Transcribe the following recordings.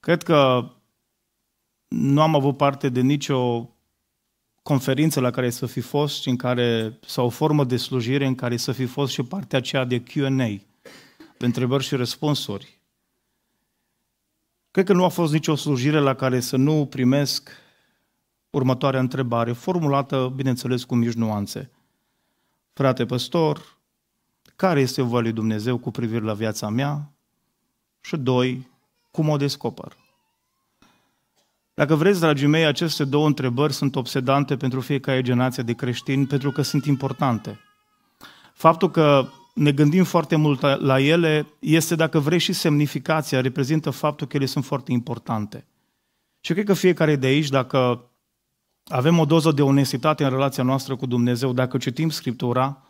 Cred că nu am avut parte de nicio conferință la care să fi fost și în care, sau o formă de slujire în care să fi fost și partea aceea de Q&A, de întrebări și răspunsuri. Cred că nu a fost nicio slujire la care să nu primesc următoarea întrebare, formulată, bineînțeles, cu mici nuanțe. Frate păstor, care este voia lui Dumnezeu cu privire la viața mea? Și doi, cum o descoper? Dacă vreți, dragii mei, aceste două întrebări sunt obsedante pentru fiecare generație de creștini, pentru că sunt importante. Faptul că ne gândim foarte mult la ele este, dacă vrei, și semnificația, reprezintă faptul că ele sunt foarte importante. Și eu cred că fiecare de aici, dacă avem o doză de onestitate în relația noastră cu Dumnezeu, dacă citim Scriptura,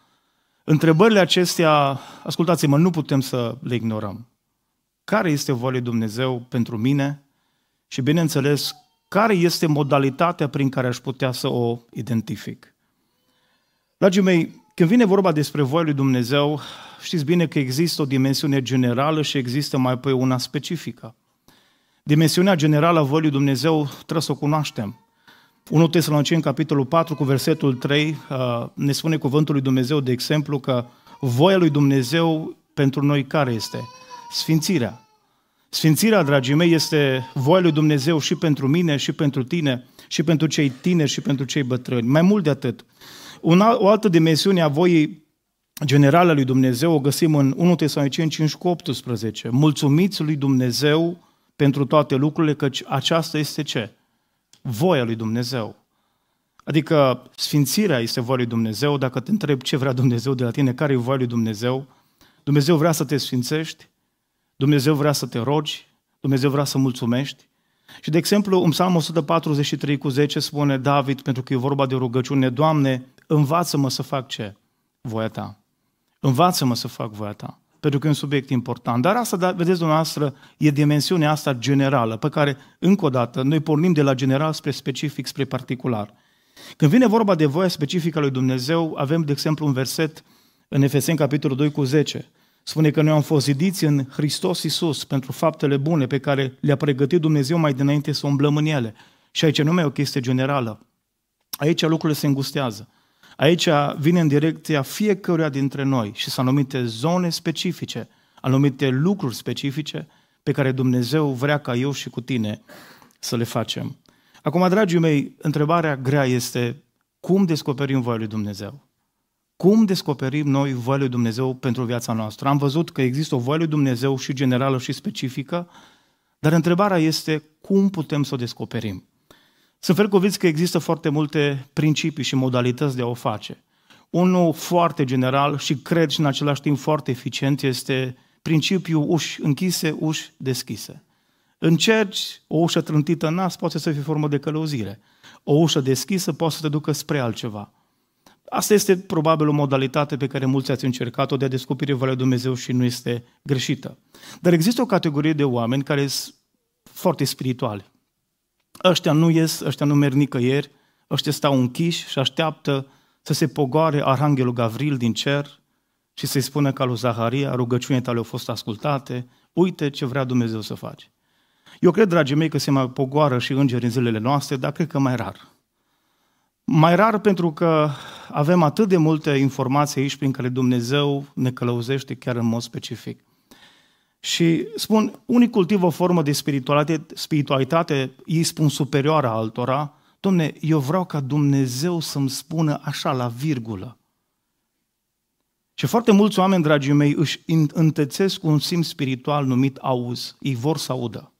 întrebările acestea, ascultați-mă, nu putem să le ignorăm care este voia lui Dumnezeu pentru mine și, bineînțeles, care este modalitatea prin care aș putea să o identific. Dragii mei, când vine vorba despre voia lui Dumnezeu, știți bine că există o dimensiune generală și există mai apoi una specifică. Dimensiunea generală a voii lui Dumnezeu trebuie să o cunoaștem. 1 în capitolul 4, cu versetul 3, uh, ne spune cuvântul lui Dumnezeu, de exemplu, că voia lui Dumnezeu pentru noi care este? sfințirea. Sfințirea, dragii mei, este voia lui Dumnezeu și pentru mine, și pentru tine, și pentru cei tineri, și pentru cei bătrâni. Mai mult de atât. Una, o altă dimensiune a voii generală a lui Dumnezeu o găsim în 1 Tesalonicen 5 cu 18. Mulțumiți lui Dumnezeu pentru toate lucrurile, căci aceasta este ce? Voia lui Dumnezeu. Adică sfințirea este voia lui Dumnezeu. Dacă te întreb ce vrea Dumnezeu de la tine, care e voia lui Dumnezeu, Dumnezeu vrea să te sfințești, Dumnezeu vrea să te rogi, Dumnezeu vrea să mulțumești. Și, de exemplu, în Psalm 143 cu 10 spune David, pentru că e vorba de rugăciune, Doamne, învață-mă să fac ce? Voia ta. Învață-mă să fac voia ta. Pentru că e un subiect important. Dar asta, da, vedeți dumneavoastră, e dimensiunea asta generală, pe care, încă o dată, noi pornim de la general spre specific, spre particular. Când vine vorba de voia specifică a lui Dumnezeu, avem, de exemplu, un verset în Efeseni, capitolul 2 cu 10, Spune că noi am fost zidiți în Hristos Iisus pentru faptele bune pe care le-a pregătit Dumnezeu mai dinainte să umblăm în ele. Și aici nu mai e o chestie generală. Aici lucrurile se îngustează. Aici vine în direcția fiecăruia dintre noi și sunt anumite zone specifice, anumite lucruri specifice pe care Dumnezeu vrea ca eu și cu tine să le facem. Acum, dragii mei, întrebarea grea este cum descoperim voia lui Dumnezeu? Cum descoperim noi voia lui Dumnezeu pentru viața noastră? Am văzut că există o voie lui Dumnezeu și generală și specifică, dar întrebarea este cum putem să o descoperim? Sunt fel convins că există foarte multe principii și modalități de a o face. Unul foarte general și cred și în același timp foarte eficient este principiul uși închise, uși deschise. Încerci o ușă trântită în nas, poate să fie formă de călăuzire. O ușă deschisă poate să te ducă spre altceva. Asta este probabil o modalitate pe care mulți ați încercat-o de a descoperi voia Dumnezeu și nu este greșită. Dar există o categorie de oameni care sunt foarte spirituali. Ăștia nu ies, ăștia nu merg nicăieri, ăștia stau închiși și așteaptă să se pogoare Arhanghelul Gavril din cer și să-i spună ca lui Zaharia, rugăciunile tale au fost ascultate, uite ce vrea Dumnezeu să faci. Eu cred, dragii mei, că se mai pogoară și îngeri în zilele noastre, dar cred că mai rar. Mai rar pentru că avem atât de multe informații aici prin care Dumnezeu ne călăuzește chiar în mod specific. Și spun, unii cultivă o formă de spiritualitate, spiritualitate, ei spun superioară altora, domne, eu vreau ca Dumnezeu să-mi spună așa, la virgulă. Și foarte mulți oameni, dragii mei, își întățesc un simț spiritual numit auz. Ei vor să audă.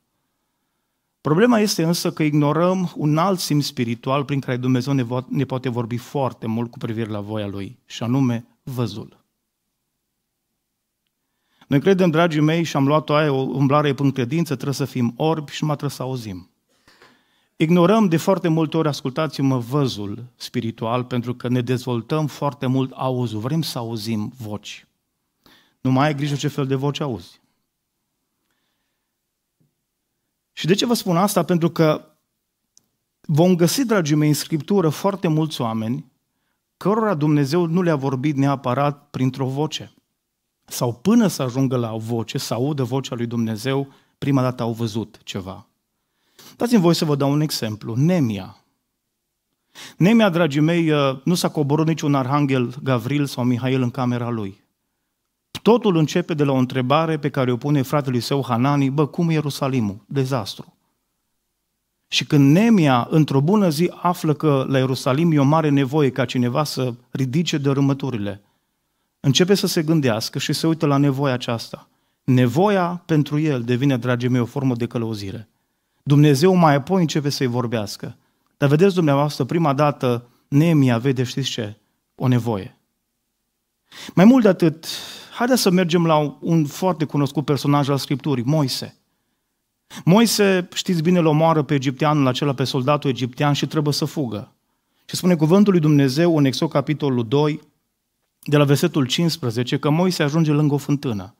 Problema este însă că ignorăm un alt simț spiritual prin care Dumnezeu ne, vo- ne poate vorbi foarte mult cu privire la voia Lui, și anume văzul. Noi credem, dragii mei, și am luat-o aia, o umblare prin credință, trebuie să fim orbi și mă trebuie să auzim. Ignorăm de foarte multe ori, ascultați-mă, văzul spiritual, pentru că ne dezvoltăm foarte mult auzul. Vrem să auzim voci. Nu mai ai grijă ce fel de voce auzi. Și de ce vă spun asta? Pentru că vom găsi, dragii mei, în Scriptură foarte mulți oameni cărora Dumnezeu nu le-a vorbit neapărat printr-o voce. Sau până să ajungă la o voce, să audă vocea lui Dumnezeu, prima dată au văzut ceva. Dați-mi voi să vă dau un exemplu. Nemia. Nemia, dragii mei, uh, nu s-a coborât niciun arhanghel Gavril sau Mihail în camera lui. Totul începe de la o întrebare pe care o pune fratele său Hanani, bă, cum e Ierusalimul? Dezastru. Și când Nemia, într-o bună zi, află că la Ierusalim e o mare nevoie ca cineva să ridice dărâmăturile, începe să se gândească și se uită la nevoia aceasta. Nevoia pentru el devine, dragii mei, o formă de călăuzire. Dumnezeu mai apoi începe să-i vorbească. Dar vedeți dumneavoastră, prima dată, Nemia vede, știți ce? O nevoie. Mai mult de atât, Haideți să mergem la un foarte cunoscut personaj al Scripturii, Moise. Moise, știți bine, îl omoară pe egipteanul acela, pe soldatul egiptean și trebuie să fugă. Și spune cuvântul lui Dumnezeu în Exod capitolul 2, de la versetul 15, că Moise ajunge lângă o fântână.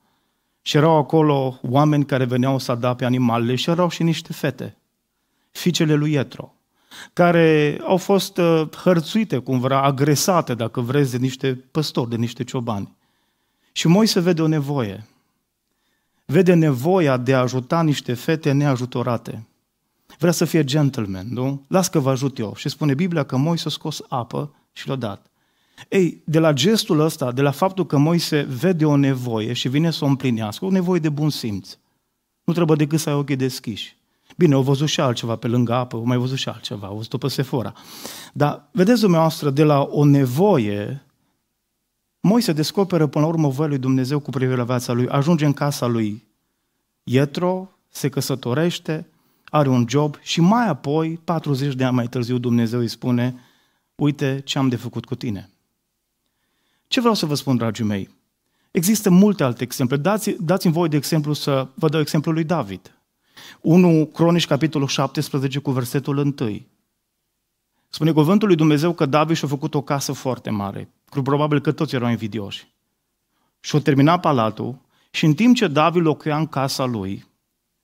Și erau acolo oameni care veneau să pe animalele și erau și niște fete, fiicele lui Etro, care au fost uh, hărțuite cumva, agresate, dacă vreți, de niște păstori, de niște ciobani. Și Moise vede o nevoie. Vede nevoia de a ajuta niște fete neajutorate. Vrea să fie gentleman, nu? Las că vă ajut eu. Și spune Biblia că Moise a scos apă și l-a dat. Ei, de la gestul ăsta, de la faptul că Moise vede o nevoie și vine să o împlinească, o nevoie de bun simț. Nu trebuie decât să ai ochii deschiși. Bine, au văzut și altceva pe lângă apă, au mai văzut și altceva, au văzut-o pe Sefora. Dar, vedeți dumneavoastră, de la o nevoie Moise descoperă până la urmă voia lui Dumnezeu cu privire la viața lui, ajunge în casa lui Ietro, se căsătorește, are un job și mai apoi, 40 de ani mai târziu, Dumnezeu îi spune, uite ce am de făcut cu tine. Ce vreau să vă spun, dragii mei? Există multe alte exemple. Dați, dați-mi voi, de exemplu, să vă dau exemplul lui David. 1 Cronici, capitolul 17, cu versetul 1. Spune cuvântul lui Dumnezeu că David și-a făcut o casă foarte mare, probabil că toți erau invidioși. Și-a terminat palatul și în timp ce David locuia în casa lui,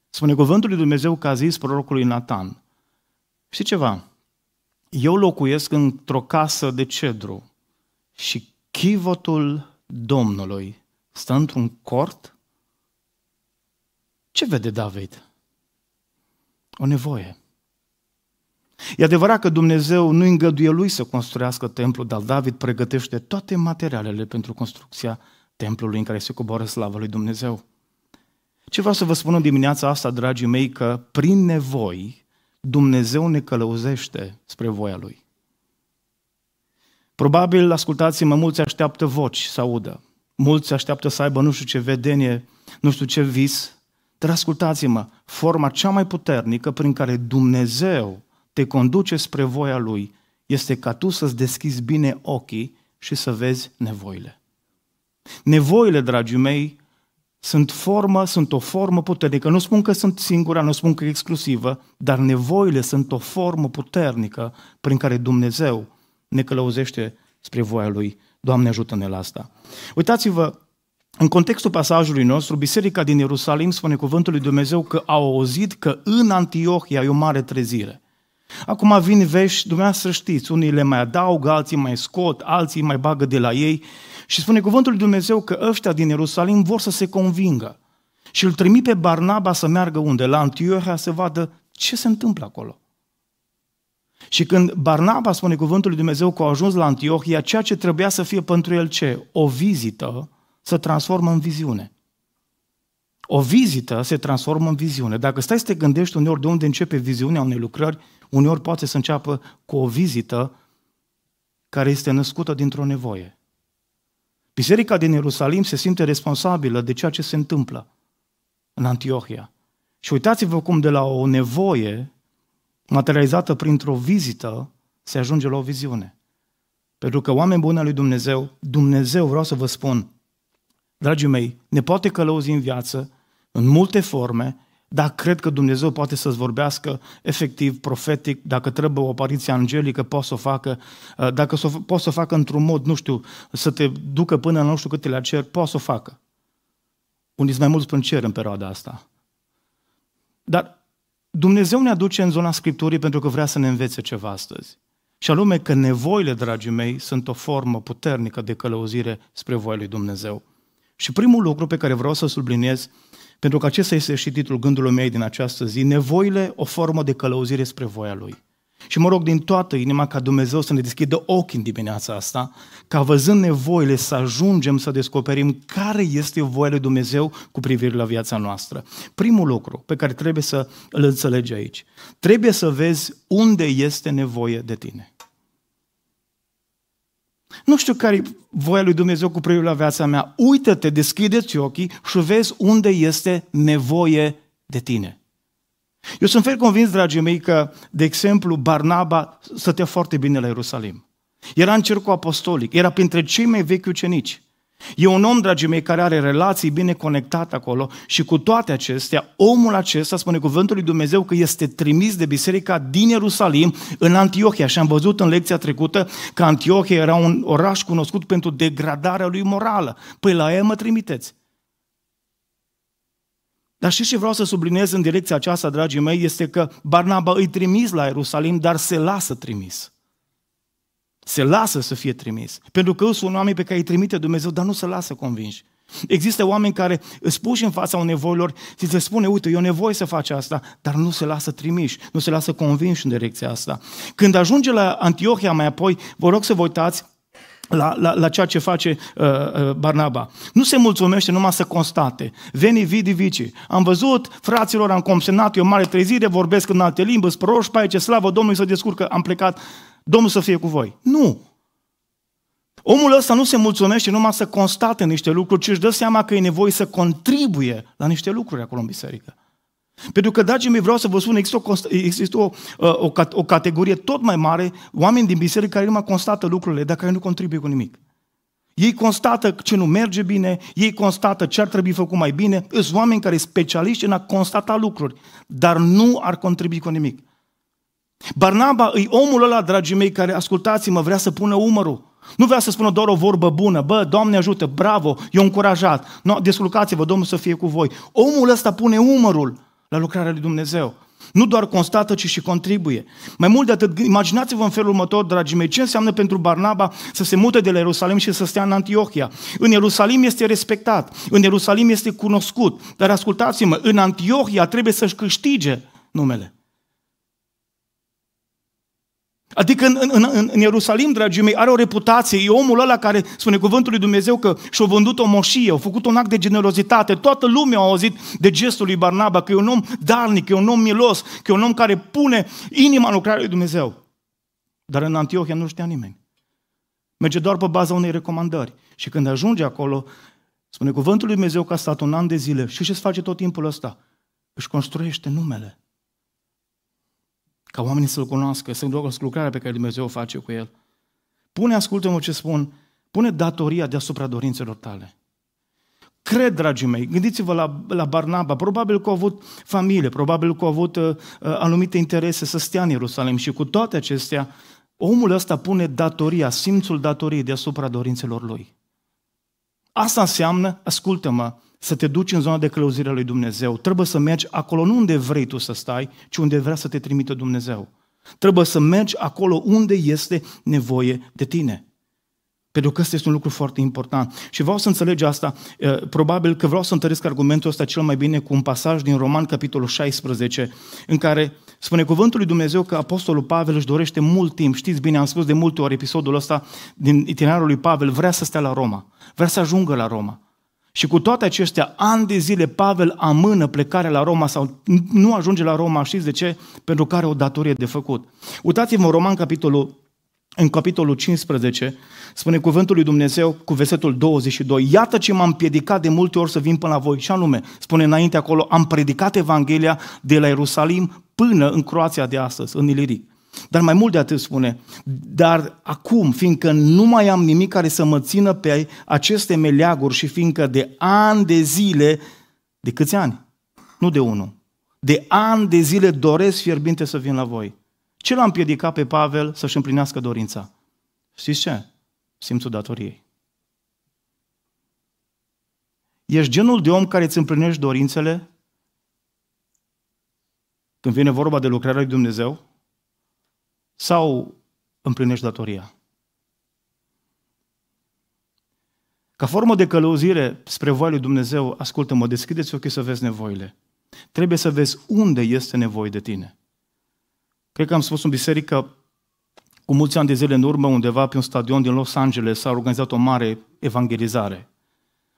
spune cuvântul lui Dumnezeu că a zis prorocului Nathan, știi ceva, eu locuiesc într-o casă de cedru și chivotul Domnului stă într-un cort? Ce vede David? O nevoie. E adevărat că Dumnezeu nu îngăduie lui să construiască templul, dar David pregătește toate materialele pentru construcția templului în care se coboară slava lui Dumnezeu. Ce vreau să vă spun în dimineața asta, dragii mei, că prin nevoi Dumnezeu ne călăuzește spre voia Lui. Probabil, ascultați-mă, mulți așteaptă voci să audă. Mulți așteaptă să aibă nu știu ce vedenie, nu știu ce vis. Dar ascultați-mă, forma cea mai puternică prin care Dumnezeu te conduce spre voia Lui este ca tu să-ți deschizi bine ochii și să vezi nevoile. Nevoile, dragii mei, sunt formă, sunt o formă puternică. Nu spun că sunt singura, nu spun că e exclusivă, dar nevoile sunt o formă puternică prin care Dumnezeu ne călăuzește spre voia Lui. Doamne ajută-ne la asta. Uitați-vă, în contextul pasajului nostru, biserica din Ierusalim spune cuvântul lui Dumnezeu că au auzit că în Antiohia e o mare trezire. Acum vin vești, dumneavoastră știți, unii le mai adaugă, alții mai scot, alții mai bagă de la ei și spune cuvântul lui Dumnezeu că ăștia din Ierusalim vor să se convingă și îl trimit pe Barnaba să meargă unde? La Antiohia să vadă ce se întâmplă acolo. Și când Barnaba spune cuvântul lui Dumnezeu că a ajuns la Antiohia, ceea ce trebuia să fie pentru el ce? O vizită se transformă în viziune. O vizită se transformă în viziune. Dacă stai să te gândești uneori de unde începe viziunea unei lucrări, Uneori poate să înceapă cu o vizită care este născută dintr-o nevoie. Biserica din Ierusalim se simte responsabilă de ceea ce se întâmplă în Antiohia. Și uitați-vă cum de la o nevoie materializată printr-o vizită se ajunge la o viziune. Pentru că oameni buni al lui Dumnezeu, Dumnezeu, vreau să vă spun, dragii mei, ne poate călăuzi în viață, în multe forme, dar cred că Dumnezeu poate să-ți vorbească efectiv, profetic, dacă trebuie o apariție angelică, poate să o facă, uh, dacă s-o, poate să o facă într-un mod, nu știu, să te ducă până la nu știu câte la cer, poate să o facă. Unii sunt mai mulți până cer în perioada asta. Dar Dumnezeu ne aduce în zona Scripturii pentru că vrea să ne învețe ceva astăzi. Și anume că nevoile, dragii mei, sunt o formă puternică de călăuzire spre voia lui Dumnezeu. Și primul lucru pe care vreau să subliniez pentru că acesta este și titlul gândului meu din această zi, nevoile o formă de călăuzire spre voia Lui. Și mă rog din toată inima ca Dumnezeu să ne deschidă ochii în dimineața asta, ca văzând nevoile să ajungem să descoperim care este voia lui Dumnezeu cu privire la viața noastră. Primul lucru pe care trebuie să îl înțelegi aici, trebuie să vezi unde este nevoie de tine. Nu știu care voia lui Dumnezeu cu privire la viața mea. Uită-te, deschideți ochii și vezi unde este nevoie de tine. Eu sunt fel convins, dragii mei, că, de exemplu, Barnaba stătea foarte bine la Ierusalim. Era în cercul apostolic, era printre cei mai vechi ucenici. E un om, dragii mei, care are relații bine conectate acolo și cu toate acestea, omul acesta, spune cuvântul lui Dumnezeu, că este trimis de biserica din Ierusalim în Antiohia. Și am văzut în lecția trecută că Antiohia era un oraș cunoscut pentru degradarea lui morală. Păi la ea mă trimiteți. Dar și ce vreau să subliniez în direcția aceasta, dragii mei, este că Barnaba îi trimis la Ierusalim, dar se lasă trimis se lasă să fie trimis. Pentru că sunt oameni pe care îi trimite Dumnezeu, dar nu se lasă convinși. Există oameni care îți puși în fața unei nevoilor și se spune, uite, eu nevoie să faci asta, dar nu se lasă trimiși, nu se lasă convinși în direcția asta. Când ajunge la Antiohia mai apoi, vă rog să vă uitați la, la, la ceea ce face uh, uh, Barnaba. Nu se mulțumește numai să constate. Veni, vidi, vici. Am văzut, fraților, am consemnat eu mare trezire, vorbesc în alte limbi, sunt pe aici, slavă Domnului să descurcă, am plecat. Domnul să fie cu voi. Nu! Omul ăsta nu se mulțumește numai să constate niște lucruri, ci își dă seama că e nevoie să contribuie la niște lucruri acolo în biserică. Pentru că, dragii mei, vreau să vă spun, există, o, există o, uh, o, o categorie tot mai mare, oameni din biserică care numai constată lucrurile, dar care nu contribuie cu nimic. Ei constată ce nu merge bine, ei constată ce ar trebui făcut mai bine, sunt oameni care sunt specialiști în a constata lucruri, dar nu ar contribui cu nimic. Barnaba e omul ăla, dragii mei, care, ascultați-mă, vrea să pună umărul. Nu vrea să spună doar o vorbă bună, bă, Doamne ajută, bravo, eu încurajat, no, desculcați vă Domnul să fie cu voi. Omul ăsta pune umărul la lucrarea lui Dumnezeu. Nu doar constată, ci și contribuie. Mai mult de atât, imaginați-vă în felul următor, dragii mei, ce înseamnă pentru Barnaba să se mute de la Ierusalim și să stea în Antiohia. În Ierusalim este respectat, în Ierusalim este cunoscut, dar ascultați-mă, în Antiohia trebuie să-și câștige numele. Adică în, în, în, în Ierusalim, dragii mei, are o reputație. E omul ăla care spune cuvântul lui Dumnezeu că și-a vândut o moșie, a făcut un act de generozitate. Toată lumea a auzit de gestul lui Barnaba, că e un om darnic, că e un om milos, că e un om care pune inima în lucrarea lui Dumnezeu. Dar în Antiohia nu știa nimeni. Merge doar pe baza unei recomandări. Și când ajunge acolo, spune cuvântul lui Dumnezeu că a stat un an de zile și ce se face tot timpul ăsta? Își construiește numele ca oamenii să-L cunoască, să cunoască lucrarea pe care Dumnezeu o face cu El. Pune, ascultă-mă ce spun, pune datoria deasupra dorințelor tale. Cred, dragii mei, gândiți-vă la, la Barnaba, probabil că a avut familie, probabil că a avut uh, uh, anumite interese să stea în Ierusalim și cu toate acestea, omul ăsta pune datoria, simțul datoriei deasupra dorințelor lui. Asta înseamnă, ascultă-mă, să te duci în zona de călăuzire a lui Dumnezeu. Trebuie să mergi acolo nu unde vrei tu să stai, ci unde vrea să te trimită Dumnezeu. Trebuie să mergi acolo unde este nevoie de tine. Pentru că ăsta este un lucru foarte important. Și vreau să înțelege asta, eh, probabil că vreau să întăresc argumentul ăsta cel mai bine cu un pasaj din Roman, capitolul 16, în care spune cuvântul lui Dumnezeu că Apostolul Pavel își dorește mult timp. Știți bine, am spus de multe ori episodul ăsta din itinerarul lui Pavel, vrea să stea la Roma, vrea să ajungă la Roma. Și cu toate acestea, ani de zile, Pavel amână plecarea la Roma sau nu ajunge la Roma, știți de ce? Pentru că are o datorie de făcut. Uitați-vă în Roman, capitolul în capitolul 15 spune cuvântul lui Dumnezeu cu versetul 22, iată ce m-am piedicat de multe ori să vin până la voi. Și anume, spune înainte acolo, am predicat Evanghelia de la Ierusalim până în Croația de astăzi, în Iliric. Dar mai mult de atât spune, dar acum, fiindcă nu mai am nimic care să mă țină pe aceste meleaguri și fiindcă de ani de zile, de câți ani? Nu de unul. De ani de zile doresc fierbinte să vin la voi. Ce l-a împiedicat pe Pavel să-și împlinească dorința? Știți ce? Simțul datoriei. Ești genul de om care îți împlinești dorințele când vine vorba de lucrarea lui Dumnezeu? Sau împlinești datoria? Ca formă de călăuzire spre voia lui Dumnezeu, ascultă-mă, deschideți ochii să vezi nevoile. Trebuie să vezi unde este nevoie de tine. Cred că am spus în biserică cu mulți ani de zile în urmă, undeva pe un stadion din Los Angeles, s-a organizat o mare evangelizare.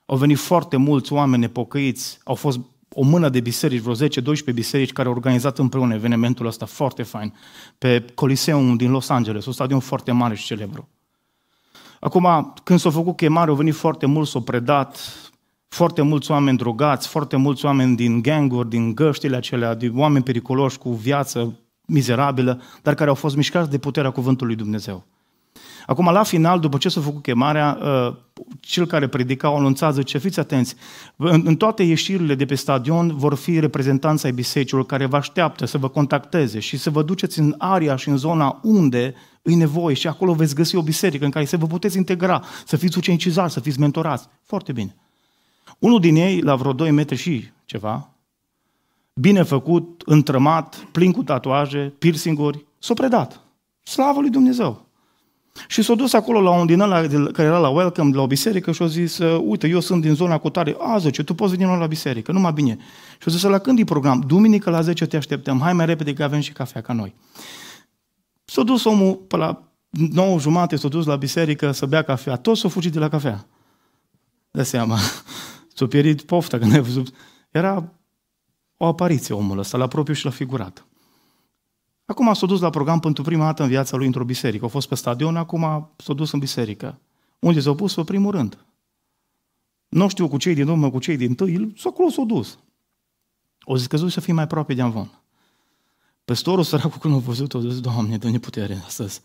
Au venit foarte mulți oameni nepocăiți, au fost o mână de biserici, vreo 10-12 biserici care au organizat împreună evenimentul ăsta foarte fain, pe Coliseum din Los Angeles, un stadion foarte mare și celebru. Acum, când s-a făcut chemare, au venit foarte mulți, s-au predat, foarte mulți oameni drogați, foarte mulți oameni din ganguri, din găștile acelea, din oameni periculoși cu viață mizerabilă, dar care au fost mișcați de puterea cuvântului Dumnezeu. Acum, la final, după ce s-a făcut chemarea, uh, cel care predica o anunțat, zice, fiți atenți, în toate ieșirile de pe stadion vor fi reprezentanța ai bisericilor care vă așteaptă să vă contacteze și să vă duceți în area și în zona unde îi nevoie și acolo veți găsi o biserică în care să vă puteți integra, să fiți ucenicizați, să fiți mentorați. Foarte bine. Unul din ei, la vreo 2 metri și ceva, bine făcut, întrămat, plin cu tatuaje, piercinguri, s-a predat. Slavă lui Dumnezeu! Și s-a dus acolo la un din ăla care era la welcome, la o biserică și a zis, ă, uite, eu sunt din zona cu tare. A, zice, tu poți veni la biserică, numai bine. Și a zis, la când e program? Duminică la 10 te așteptăm, hai mai repede că avem și cafea ca noi. S-a dus omul pe la 9 jumate, s-a dus la biserică să bea cafea. Toți s-au fugit de la cafea. Dă seama. S-a pierit pofta când ai văzut. Era o apariție omul ăsta, la propriu și la figurat. Acum s-a dus la program pentru prima dată în viața lui într-o biserică. A fost pe stadion, acum s-a dus în biserică. Unde s-a pus? Pe primul rând. Nu știu cu cei din urmă, cu cei din tâi, s-a acolo s-a dus. O zis că zis să fii mai aproape de Amvon. Păstorul săracul când a văzut, a zis, Doamne, dă-ne putere astăzi.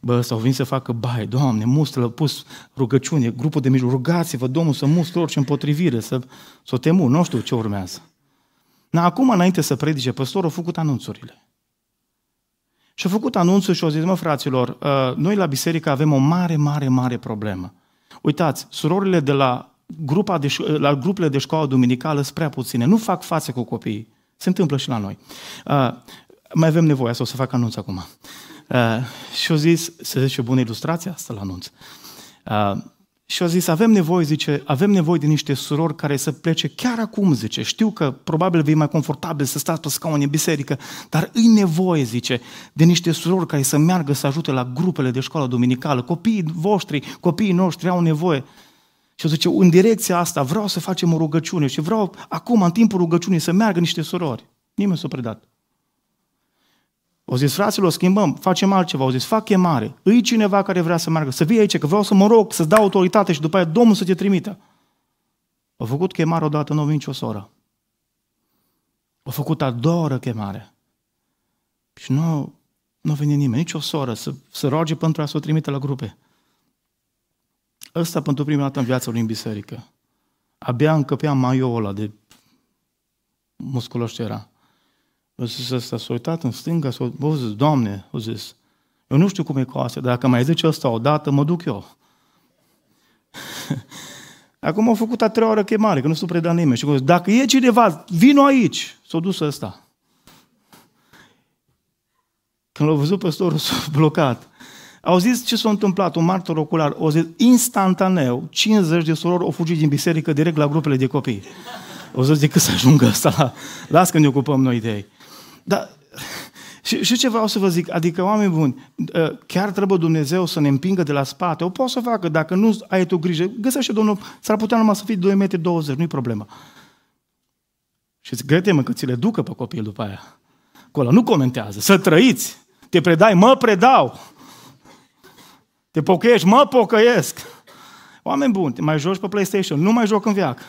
Bă, s-au venit să facă bai, Doamne, mustră, pus rugăciune, grupul de mijloc, rugați-vă, Domnul, să mustră orice împotrivire, să, să o temu, nu știu ce urmează. Dar acum, înainte să predice, păstorul a făcut anunțurile. Și a făcut anunțul și a zis, mă, fraților, uh, noi la biserică avem o mare, mare, mare problemă. Uitați, surorile de la, grupa de, la grupele de școală duminicală sunt prea puține, nu fac față cu copiii. Se întâmplă și la noi. Uh, mai avem nevoie, asta o să fac anunț acum. Uh, și au zis, se zice bună ilustrația asta la anunț. Uh, și a zis, avem nevoie, zice, avem nevoie de niște surori care să plece chiar acum, zice. Știu că probabil vei mai confortabil să stați pe scaun în biserică, dar îi nevoie, zice, de niște surori care să meargă să ajute la grupele de școală dominicală. Copiii voștri, copiii noștri au nevoie. Și zice, în direcția asta vreau să facem o rugăciune și vreau acum, în timpul rugăciunii, să meargă niște surori. Nimeni s-a predat. O zis, fraților, schimbăm, facem altceva. O zis, fac chemare. Îi cineva care vrea să meargă, să vii aici, că vreau să mă rog, să-ți dau autoritate și după aia Domnul să te trimită. A făcut chemare odată, nu n-o nicio soră. A făcut a doua oră chemare. Și nu, nu a venit nimeni, nicio soră, să, să roage pentru a să o trimite la grupe. Ăsta pentru prima dată în viața lui în biserică. Abia încăpea maioul ăla de musculoș era. Eu zis ăsta, s-a uitat în stânga, s-a zis, Doamne, a zis, eu nu știu cum e cu asta, dacă mai zice asta dată, mă duc eu. Acum au făcut a treia oră chemare, că nu s-a predat nimeni. Și zis, dacă e cineva, vino aici. S-a dus ăsta. Când l-a văzut păstorul, s-a blocat. Au zis ce s-a întâmplat, un martor ocular, au zis instantaneu, 50 de surori au fugit din biserică direct la grupele de copii. O zis, decât să ajungă asta, la... las că ne ocupăm noi de ei. Dar și, și ce vreau să vă zic, adică oameni buni, ă, chiar trebuie Dumnezeu să ne împingă de la spate, o poți să facă, dacă nu ai tu grijă, găsește Domnul, s-ar putea numai să fii 2,20 m, nu-i problema. Și îți grete că ți le ducă pe copil după aia. Acolo nu comentează, să trăiți, te predai, mă predau, te pocăiești, mă pocăiesc. Oameni buni, te mai joci pe PlayStation, nu mai joc în viață.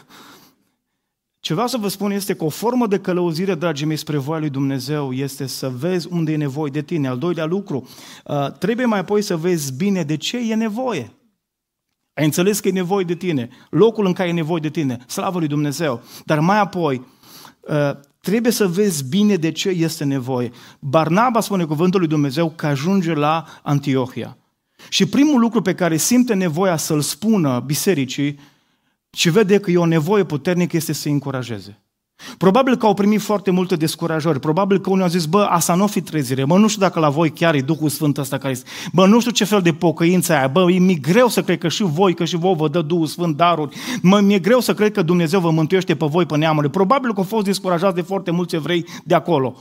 Ce vreau să vă spun este că o formă de călăuzire, dragii mei, spre voia lui Dumnezeu este să vezi unde e nevoie de tine. Al doilea lucru, uh, trebuie mai apoi să vezi bine de ce e nevoie. Ai înțeles că e nevoie de tine, locul în care e nevoie de tine, slavă lui Dumnezeu. Dar mai apoi, uh, trebuie să vezi bine de ce este nevoie. Barnaba spune cuvântul lui Dumnezeu că ajunge la Antiohia. Și primul lucru pe care simte nevoia să-l spună bisericii și vede că e o nevoie puternică este să-i încurajeze. Probabil că au primit foarte multe descurajări, probabil că unii au zis, bă, asta nu fi trezire, mă, nu știu dacă la voi chiar e Duhul Sfânt ăsta care este, bă, nu știu ce fel de pocăință aia, bă, mi-e greu să cred că și voi, că și voi vă dă Duhul Sfânt daruri, mă, mi-e greu să cred că Dumnezeu vă mântuiește pe voi, pe neamurile. Probabil că au fost descurajați de foarte mulți evrei de acolo.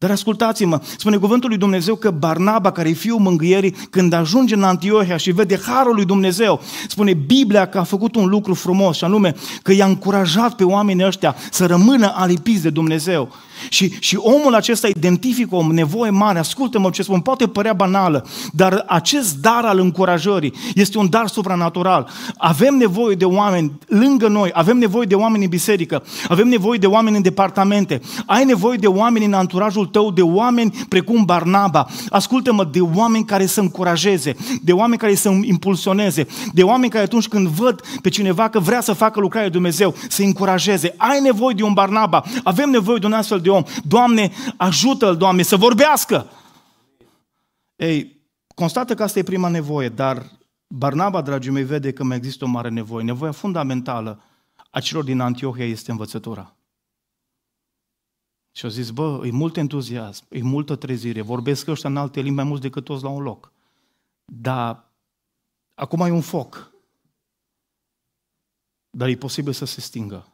Dar ascultați-mă, spune cuvântul lui Dumnezeu că Barnaba, care e fiul mângâierii, când ajunge în Antiohia și vede harul lui Dumnezeu, spune Biblia că a făcut un lucru frumos și anume că i-a încurajat pe oamenii ăștia să rămână alipiți de Dumnezeu. Și, și omul acesta identifică o nevoie mare, ascultă-mă ce spun, poate părea banală, dar acest dar al încurajării este un dar supranatural. Avem nevoie de oameni lângă noi, avem nevoie de oameni în biserică, avem nevoie de oameni în departamente, ai nevoie de oameni în anturajul tău, de oameni precum Barnaba, ascultă-mă, de oameni care să încurajeze, de oameni care să impulsioneze, de oameni care atunci când văd pe cineva că vrea să facă lucrarea Dumnezeu, să încurajeze. Ai nevoie de un Barnaba, avem nevoie de un astfel de de om. Doamne, ajută-l, Doamne, să vorbească! Ei, constată că asta e prima nevoie, dar Barnaba, dragii mei, vede că mai există o mare nevoie. Nevoia fundamentală a celor din Antiohia este învățătura. Și au zis, bă, e mult entuziasm, e multă trezire, vorbesc ăștia în alte limbi mai mult decât toți la un loc. Dar acum e un foc. Dar e posibil să se stingă.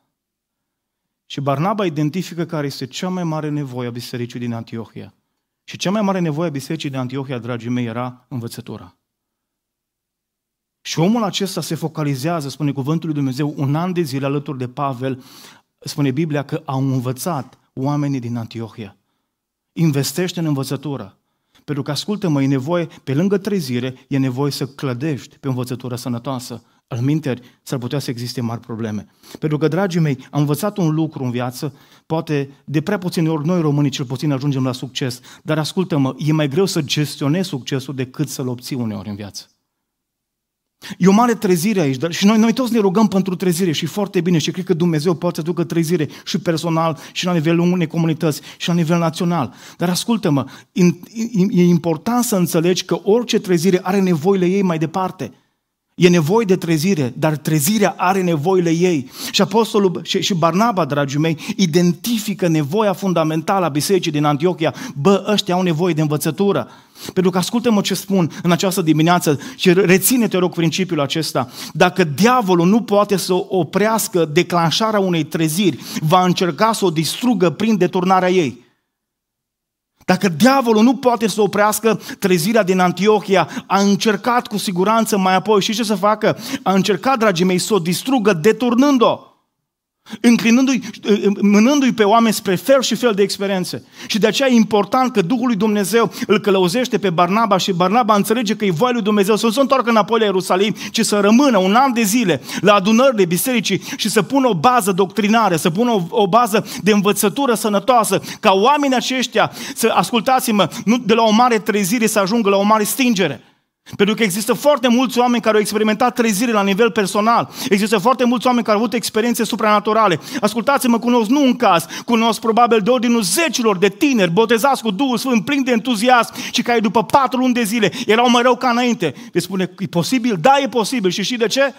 Și Barnaba identifică care este cea mai mare nevoie a bisericii din Antiohia. Și cea mai mare nevoie a bisericii din Antiohia, dragii mei, era învățătura. Și omul acesta se focalizează, spune cuvântul lui Dumnezeu, un an de zile alături de Pavel, spune Biblia că au învățat oamenii din Antiohia. Investește în învățătură. Pentru că, ascultă-mă, e nevoie, pe lângă trezire, e nevoie să clădești pe învățătura sănătoasă. Al minteri, s-ar putea să existe mari probleme. Pentru că, dragii mei, am învățat un lucru în viață, poate de prea puține ori noi românii cel puțin ajungem la succes, dar ascultă-mă, e mai greu să gestionezi succesul decât să-l obții uneori în viață. E o mare trezire aici dar și noi, noi toți ne rugăm pentru trezire și foarte bine și cred că Dumnezeu poate să ducă trezire și personal și la nivelul unei comunități și la nivel național. Dar ascultă-mă, e important să înțelegi că orice trezire are nevoile ei mai departe – E nevoie de trezire, dar trezirea are nevoile ei. Și apostolul și, și Barnaba, dragii mei, identifică nevoia fundamentală a bisericii din Antiochia. Bă, ăștia au nevoie de învățătură. Pentru că ascultă-mă ce spun în această dimineață și reține, te rog, principiul acesta. Dacă diavolul nu poate să oprească declanșarea unei treziri, va încerca să o distrugă prin deturnarea ei. Dacă diavolul nu poate să oprească trezirea din Antiochia, a încercat cu siguranță mai apoi și ce să facă? A încercat, dragii mei, să o distrugă deturnând-o înclinându-i, ă, ă, mânându-i pe oameni spre fel și fel de experiențe. Și de aceea e important că Duhul lui Dumnezeu îl călăuzește pe Barnaba și Barnaba înțelege că e voia lui Dumnezeu să nu se întoarcă înapoi la Ierusalim, ci să rămână un an de zile la adunări de bisericii și să pună o bază doctrinară, să pună o, o bază de învățătură sănătoasă, ca oamenii aceștia, să ascultați-mă, nu de la o mare trezire să ajungă la o mare stingere, pentru că există foarte mulți oameni care au experimentat trezire la nivel personal. Există foarte mulți oameni care au avut experiențe supranaturale. Ascultați-mă, cunosc nu un caz, cunosc probabil de ordinul zecilor de tineri botezați cu Duhul Sfânt, plin de entuziasm și care după patru luni de zile erau mai rău ca înainte. Vă spune, e posibil? Da, e posibil. Și știi de ce?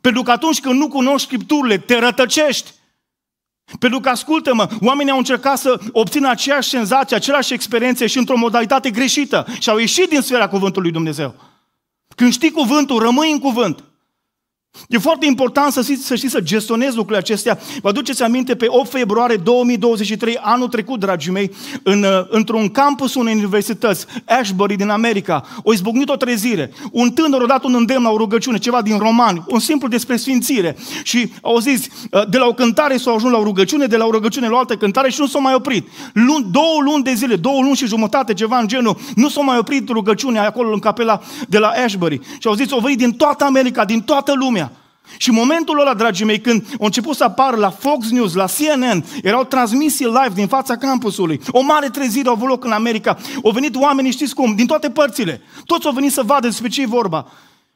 Pentru că atunci când nu cunoști Scripturile, te rătăcești. Pentru că, ascultă-mă, oamenii au încercat să obțină aceeași senzație, aceleași experiențe și într-o modalitate greșită și au ieșit din sfera cuvântului lui Dumnezeu. Când știi cuvântul, rămâi în cuvânt. E foarte important să știți, să știți să gestionezi lucrurile acestea. Vă aduceți aminte, pe 8 februarie 2023, anul trecut, dragii mei, în, uh, într-un campus unei universități, Ashbury din America, o izbucnit o trezire. Un tânăr a dat un îndemn la o rugăciune, ceva din romani, un simplu despre sfințire. Și au zis, uh, de la o cântare s-au ajuns la o rugăciune, de la o rugăciune la o altă cântare și nu s-au mai oprit. Lun, două luni de zile, două luni și jumătate, ceva în genul, nu s-au mai oprit rugăciunea acolo în capela de la Ashbury. Și au zis, o venit din toată America, din toată lumea. Și momentul ăla, dragii mei, când a început să apară la Fox News, la CNN, erau transmisii live din fața campusului. O mare trezire a avut loc în America. Au venit oamenii, știți cum, din toate părțile. Toți au venit să vadă despre ce e vorba.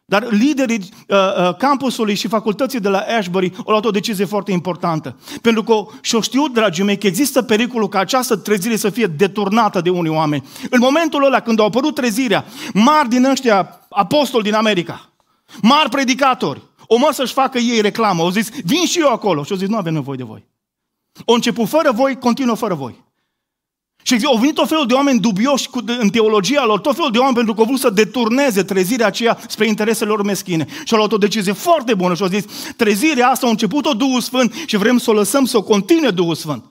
Dar liderii uh, uh, campusului și facultății de la Ashbury au luat o decizie foarte importantă. Pentru că și o știu, dragii mei, că există pericolul ca această trezire să fie deturnată de unii oameni. În momentul ăla, când au apărut trezirea, mari din ăștia apostoli din America, mari predicatori, o mă să-și facă ei reclamă. Au zis, vin și eu acolo. Și au zis, nu avem nevoie de voi. O început fără voi, continuă fără voi. Și au venit tot felul de oameni dubioși în teologia lor, tot felul de oameni pentru că au vrut să deturneze trezirea aceea spre interesele lor meschine. Și au luat o decizie foarte bună și au zis, trezirea asta a început-o Duhul Sfânt și vrem să o lăsăm să o continue Duhul Sfânt.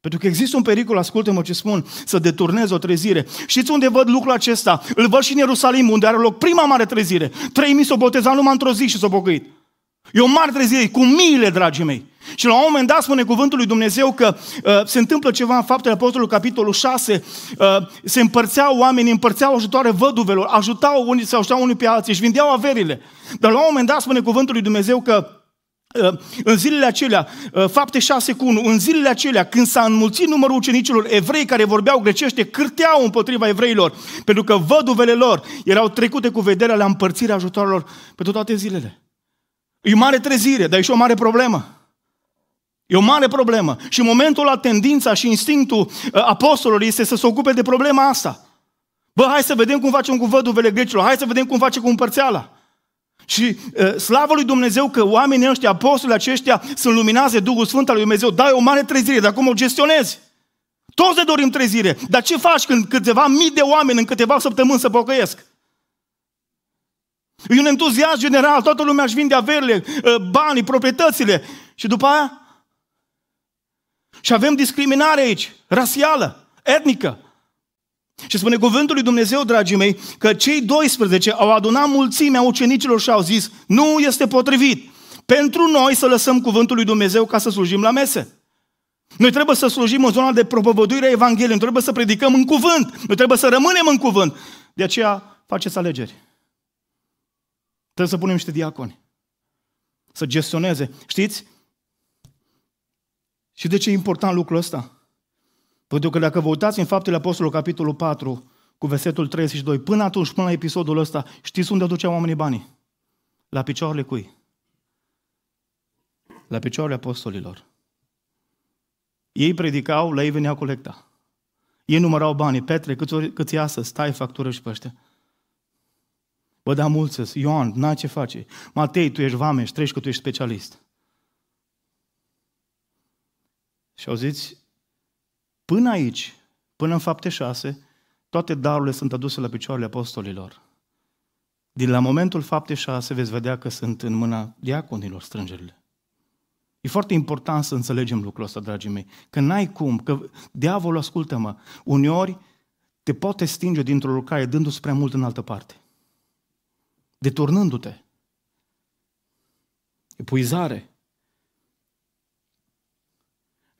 Pentru că există un pericol, ascultă-mă ce spun, să deturnezi o trezire. Știți unde văd lucrul acesta? Îl văd și în Ierusalim, unde are loc prima mare trezire. 3.000 s-au botezat numai într-o zi și s-au pocăit. E o mare trezire, cu miile, dragii mei. Și la un moment dat spune cuvântul lui Dumnezeu că uh, se întâmplă ceva în faptele apostolului, capitolul 6, uh, se împărțeau oamenii, împărțeau ajutoare văduvelor, ajutau unii, se ajutau unii pe alții, își vindeau averile. Dar la un moment dat spune cuvântul lui Dumnezeu că Ă, în zilele acelea, ă, fapte 6 cu 1, în zilele acelea, când s-a înmulțit numărul ucenicilor evrei care vorbeau grecește, cârteau împotriva evreilor, pentru că văduvele lor erau trecute cu vederea la împărțirea ajutorilor pe toate zilele. E o mare trezire, dar e și o mare problemă. E o mare problemă. Și în momentul la tendința și instinctul ă, apostolului este să se ocupe de problema asta. Bă, hai să vedem cum facem cu văduvele grecilor, hai să vedem cum facem cu împărțeala. Și uh, slavă lui Dumnezeu că oamenii ăștia, apostolii aceștia, sunt luminați de Duhul Sfânt al lui Dumnezeu. Dai o mare trezire, dar cum o gestionezi? Toți ne dorim trezire. Dar ce faci când câteva mii de oameni în câteva săptămâni se pocăiesc? E un entuziasm general, toată lumea își vinde averile, uh, banii, proprietățile. Și după aia? Și avem discriminare aici, rasială, etnică. Și spune cuvântul lui Dumnezeu, dragii mei, că cei 12 au adunat mulțimea ucenicilor și au zis, nu este potrivit pentru noi să lăsăm cuvântul lui Dumnezeu ca să slujim la mese. Noi trebuie să slujim în zona de propovăduire a Evangheliei, noi trebuie să predicăm în cuvânt, noi trebuie să rămânem în cuvânt. De aceea faceți alegeri. Trebuie să punem niște diaconi, să gestioneze. Știți? Și de ce e important lucrul ăsta? Pentru că dacă vă uitați în Faptele Apostolului, capitolul 4, cu versetul 32, până atunci, până la episodul ăsta, știți unde aduceau oamenii banii? La picioarele cui? La picioarele apostolilor. Ei predicau, la ei venea colecta. Ei numărau banii, Petre, câți, ori, câți iasă, stai, factură și pește. Bă, da, mulți Ioan, n-ai ce face. Matei, tu ești vameș, treci că tu ești specialist. Și auziți, Până aici, până în fapte șase, toate darurile sunt aduse la picioarele apostolilor. Din la momentul fapte șase veți vedea că sunt în mâna diaconilor strângerile. E foarte important să înțelegem lucrul ăsta, dragii mei, că n-ai cum, că diavolul, ascultă-mă, uneori te poate stinge dintr-o lucrare dându-ți prea mult în altă parte, deturnându-te, epuizare.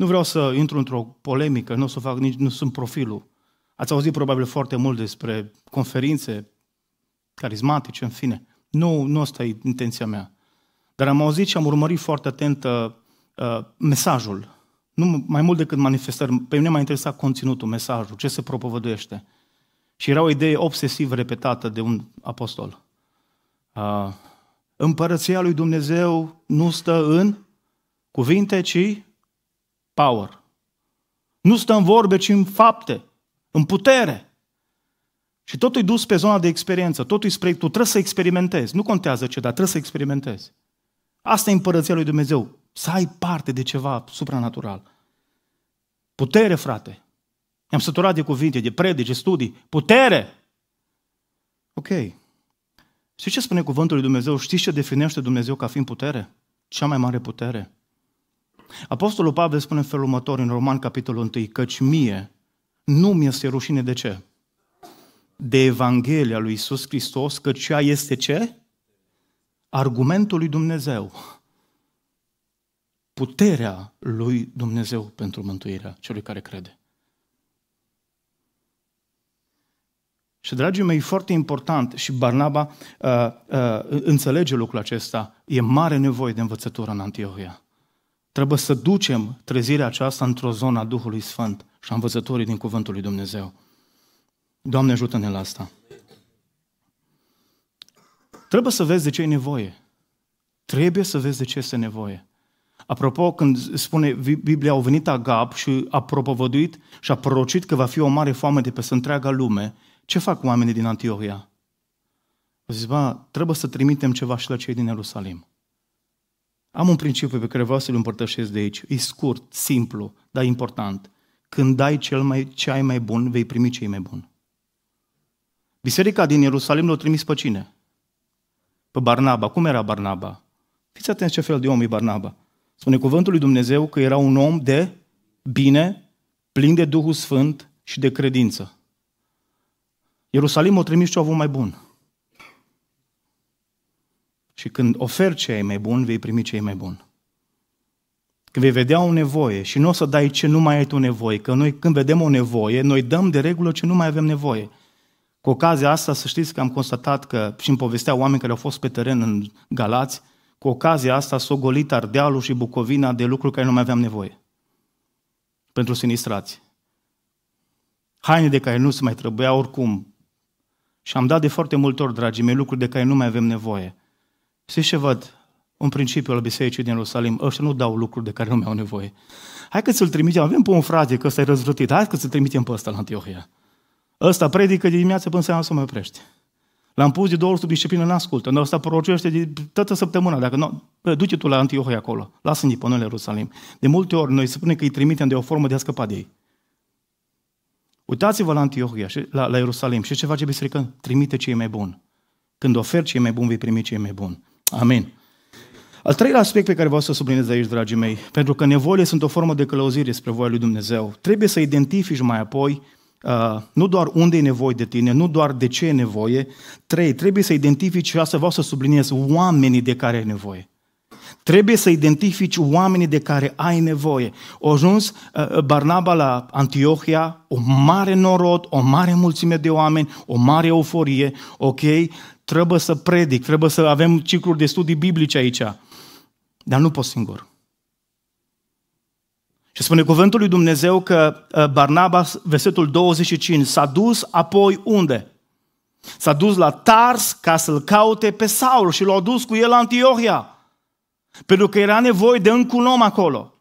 Nu vreau să intru într-o polemică, nu o să fac nici, nu sunt profilul. Ați auzit probabil foarte mult despre conferințe carismatice, în fine. Nu, nu asta e intenția mea. Dar am auzit și am urmărit foarte atent uh, uh mesajul. Nu, mai mult decât manifestări, pe mine m-a interesat conținutul, mesajul, ce se propovăduiește. Și era o idee obsesiv repetată de un apostol. Uh, împărăția lui Dumnezeu nu stă în cuvinte, ci power. Nu stă în vorbe, ci în fapte, în putere. Și totul e dus pe zona de experiență, totul e spre, tu trebuie să experimentezi. Nu contează ce, dar trebuie să experimentezi. Asta e împărăția lui Dumnezeu, să ai parte de ceva supranatural. Putere, frate. I-am săturat de cuvinte, de predici, de studii. Putere! Ok. Știți ce spune cuvântul lui Dumnezeu? Știți ce definește Dumnezeu ca fiind putere? Cea mai mare putere. Apostolul Pavel spune în felul următor în Roman capitolul 1, căci mie nu mi este rușine de ce? De Evanghelia lui Isus Hristos, că cea este ce? Argumentul lui Dumnezeu. Puterea lui Dumnezeu pentru mântuirea celui care crede. Și, dragii mei, e foarte important și Barnaba uh, uh, înțelege lucrul acesta. E mare nevoie de învățătură în Antiohia. Trebuie să ducem trezirea aceasta într-o zonă a Duhului Sfânt și a învățătorii din Cuvântul lui Dumnezeu. Doamne, ajută-ne la asta. Trebuie să vezi de ce e nevoie. Trebuie să vezi de ce este nevoie. Apropo, când spune Biblia, au venit Agap și a propovăduit și a prorocit că va fi o mare foame de peste întreaga lume, ce fac oamenii din Antiohia? Au zis, ba, trebuie să trimitem ceva și la cei din Ierusalim. Am un principiu pe care vreau să-l împărtășesc de aici. E scurt, simplu, dar important. Când dai cel mai, ce ai mai bun, vei primi ce mai bun. Biserica din Ierusalim l-a trimis pe cine? Pe Barnaba. Cum era Barnaba? Fiți atenți ce fel de om e Barnaba. Spune cuvântul lui Dumnezeu că era un om de bine, plin de Duhul Sfânt și de credință. Ierusalim o trimis ce a avut mai bun. Și când oferi ce ai mai bun, vei primi ce ai mai bun. Când vei vedea o nevoie și nu o să dai ce nu mai ai tu nevoie, că noi când vedem o nevoie, noi dăm de regulă ce nu mai avem nevoie. Cu ocazia asta, să știți că am constatat că, și în povestea oameni care au fost pe teren în Galați, cu ocazia asta s-au o golit Ardealul și Bucovina de lucruri care nu mai aveam nevoie. Pentru sinistrați. Haine de care nu se mai trebuia oricum. Și am dat de foarte multe ori, dragii mei, lucruri de care nu mai avem nevoie. Știți ce văd? Un principiu al bisericii din Ierusalim, ăștia nu dau lucruri de care nu mi-au nevoie. Hai că să l trimitem, avem pe un frate că ăsta e răzvrătit, hai că să l trimitem pe ăsta la Antiohia. Ăsta predică de dimineață până seama să mă oprește. L-am pus de două ori sub disciplină, n ascultă. Ăsta prorocește de toată săptămâna. Dacă nu, bă, du-te tu la Antiohia acolo. Lasă-ne pe noi la Ierusalim. De multe ori noi spunem că îi trimitem de o formă de a scăpa de ei. Uitați-vă la Antiohia, și la, la Ierusalim și ce face biserica? Trimite ce e mai bun. Când oferi ce e mai bun, vei primi ce e mai bun. Amin. Al treilea aspect pe care vreau să subliniez aici, dragii mei, pentru că nevoile sunt o formă de călăuzire spre voia lui Dumnezeu, trebuie să identifici mai apoi Uh, nu doar unde e nevoie de tine, nu doar de ce e nevoie. Trei, trebuie să identifici, și asta vreau să subliniez, oamenii de care ai nevoie. Trebuie să identifici oamenii de care ai nevoie. O ajuns uh, uh, Barnaba la Antiohia, o mare norod, o mare mulțime de oameni, o mare euforie, ok? Trebuie să predic, trebuie să avem cicluri de studii biblice aici. Dar nu pot singur. Și spune cuvântul lui Dumnezeu că uh, Barnaba, versetul 25, s-a dus apoi unde? S-a dus la Tars ca să-l caute pe Saul și l-a dus cu el la Antiohia. Pentru că era nevoie de încă un om acolo.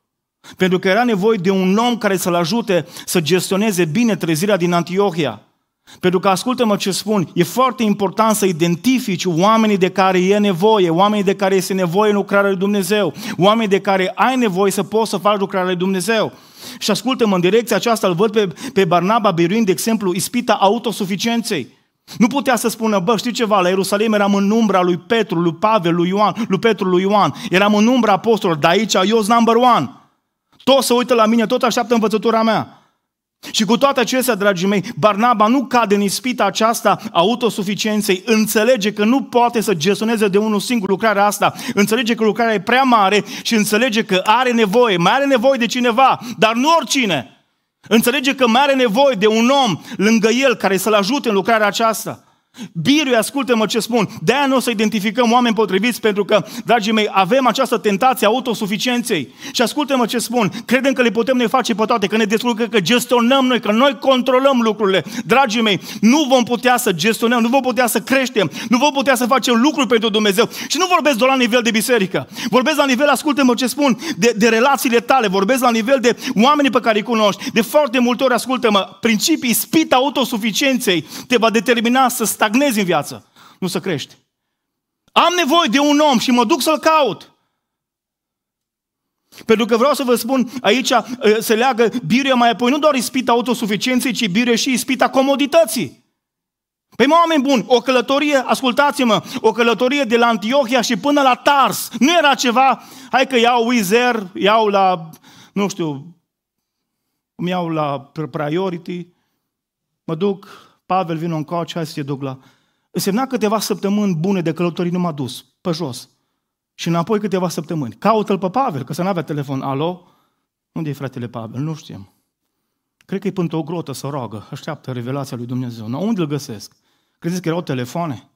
Pentru că era nevoie de un om care să-l ajute să gestioneze bine trezirea din Antiohia. Pentru că, ascultă-mă ce spun, e foarte important să identifici oamenii de care e nevoie, oamenii de care este nevoie în lucrarea lui Dumnezeu, oamenii de care ai nevoie să poți să faci lucrarea lui Dumnezeu. Și ascultă-mă, în direcția aceasta îl văd pe, pe Barnaba biruind, de exemplu, ispita autosuficienței. Nu putea să spună, bă, știi ceva, la Ierusalim eram în umbra lui Petru, lui Pavel, lui Ioan, lui Petru, lui Ioan. Eram în umbra apostolilor, dar aici eu number one. Tot se uită la mine, tot așteaptă învățătura mea. Și cu toate acestea, dragii mei, Barnaba nu cade în ispita aceasta autosuficienței, înțelege că nu poate să gestioneze de unul singur lucrarea asta, înțelege că lucrarea e prea mare și înțelege că are nevoie, mai are nevoie de cineva, dar nu oricine. Înțelege că mai are nevoie de un om lângă el care să-l ajute în lucrarea aceasta. Biru, ascultă-mă ce spun. De-aia nu o să identificăm oameni potriviți pentru că, dragii mei, avem această tentație a autosuficienței. Și ascultă-mă ce spun. Credem că le putem noi face pe toate, că ne descurcă, că gestionăm noi, că noi controlăm lucrurile. Dragii mei, nu vom putea să gestionăm, nu vom putea să creștem, nu vom putea să facem lucruri pentru Dumnezeu. Și nu vorbesc doar la nivel de biserică. Vorbesc la nivel, ascultă-mă ce spun, de, de relațiile tale. Vorbesc la nivel de oamenii pe care îi cunoști. De foarte multe ori, ascultă-mă, principii spita autosuficienței te va determina să stagnezi în viață, nu să crești. Am nevoie de un om și mă duc să-l caut. Pentru că vreau să vă spun, aici ă, se leagă birea mai apoi, nu doar ispita autosuficienței, ci birea și ispita comodității. Păi oameni buni, o călătorie, ascultați-mă, o călătorie de la Antiohia și până la Tars, nu era ceva, hai că iau Wizer, iau la, nu știu, îmi iau la Priority, mă duc, Pavel vine în coace, hai să te duc la... Însemna câteva săptămâni bune de călătorii, nu m-a dus, pe jos. Și înapoi câteva săptămâni. Caută-l pe Pavel, că să n-avea telefon. Alo? Unde e fratele Pavel? Nu știm. Cred că e pântă o grotă să roagă, așteaptă revelația lui Dumnezeu. No, unde îl găsesc? Credeți că erau telefoane?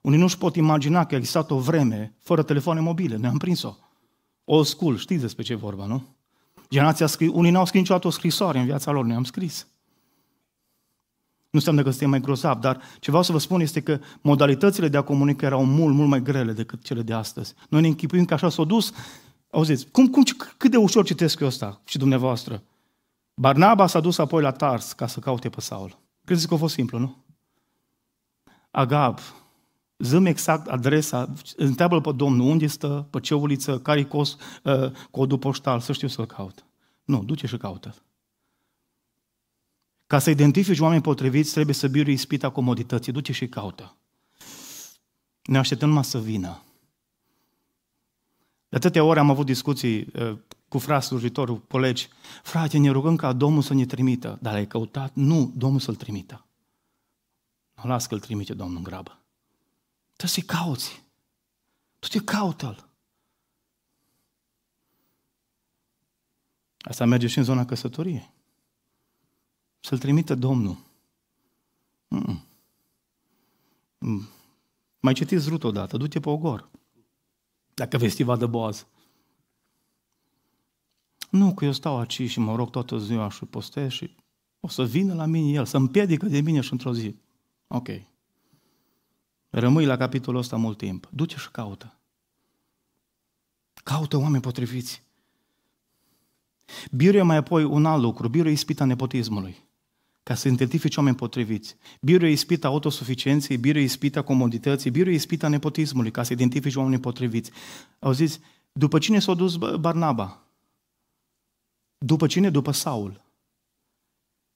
Unii nu-și pot imagina că a existat o vreme fără telefoane mobile, ne-am prins-o. O school, știți despre ce e vorba, nu? Generația scris, unii n-au scris niciodată o scrisoare în viața lor, ne-am scris. Nu înseamnă că suntem mai grozav, dar ce vreau să vă spun este că modalitățile de a comunica erau mult, mult mai grele decât cele de astăzi. Noi ne închipuim că așa s-a dus. Auziți, cum, cum, cât de ușor citesc eu asta și dumneavoastră? Barnaba s-a dus apoi la Tars ca să caute pe Saul. Credeți că a fost simplu, nu? Agab, zâm exact adresa, întreabă pe Domnul unde stă, pe ce uliță, care-i uh, codul poștal, să știu să-l caut. Nu, duce și caută ca să identifici oameni potriviți, trebuie să birui ispita comodității. Duce și caută. Ne așteptăm numai să vină. De atâtea ori am avut discuții eh, cu frate slujitorul, colegi. Frate, ne rugăm ca Domnul să ne trimită. Dar ai căutat? Nu, Domnul să-l trimită. Nu las că-l trimite Domnul în grabă. Trebuie să-i cauți. Tu te caută-l. Asta merge și în zona căsătoriei să-l trimită Domnul. Mm-mm. Mai citiți Rut odată, du-te pe ogor. Dacă vestiva de boază. Nu, că eu stau aici și mă rog toată ziua și postez și o să vină la mine el, să împiedică de mine și într-o zi. Ok. Rămâi la capitolul ăsta mult timp. Du-te și caută. Caută oameni potriviți. Biruie mai apoi un alt lucru, biruie ispita nepotismului ca să identifici oameni potriviți. e ispita autosuficienței, e ispita comodității, e ispita nepotismului, ca să identifici oameni potriviți. Auziți, după cine s-a dus Barnaba? După cine? După Saul.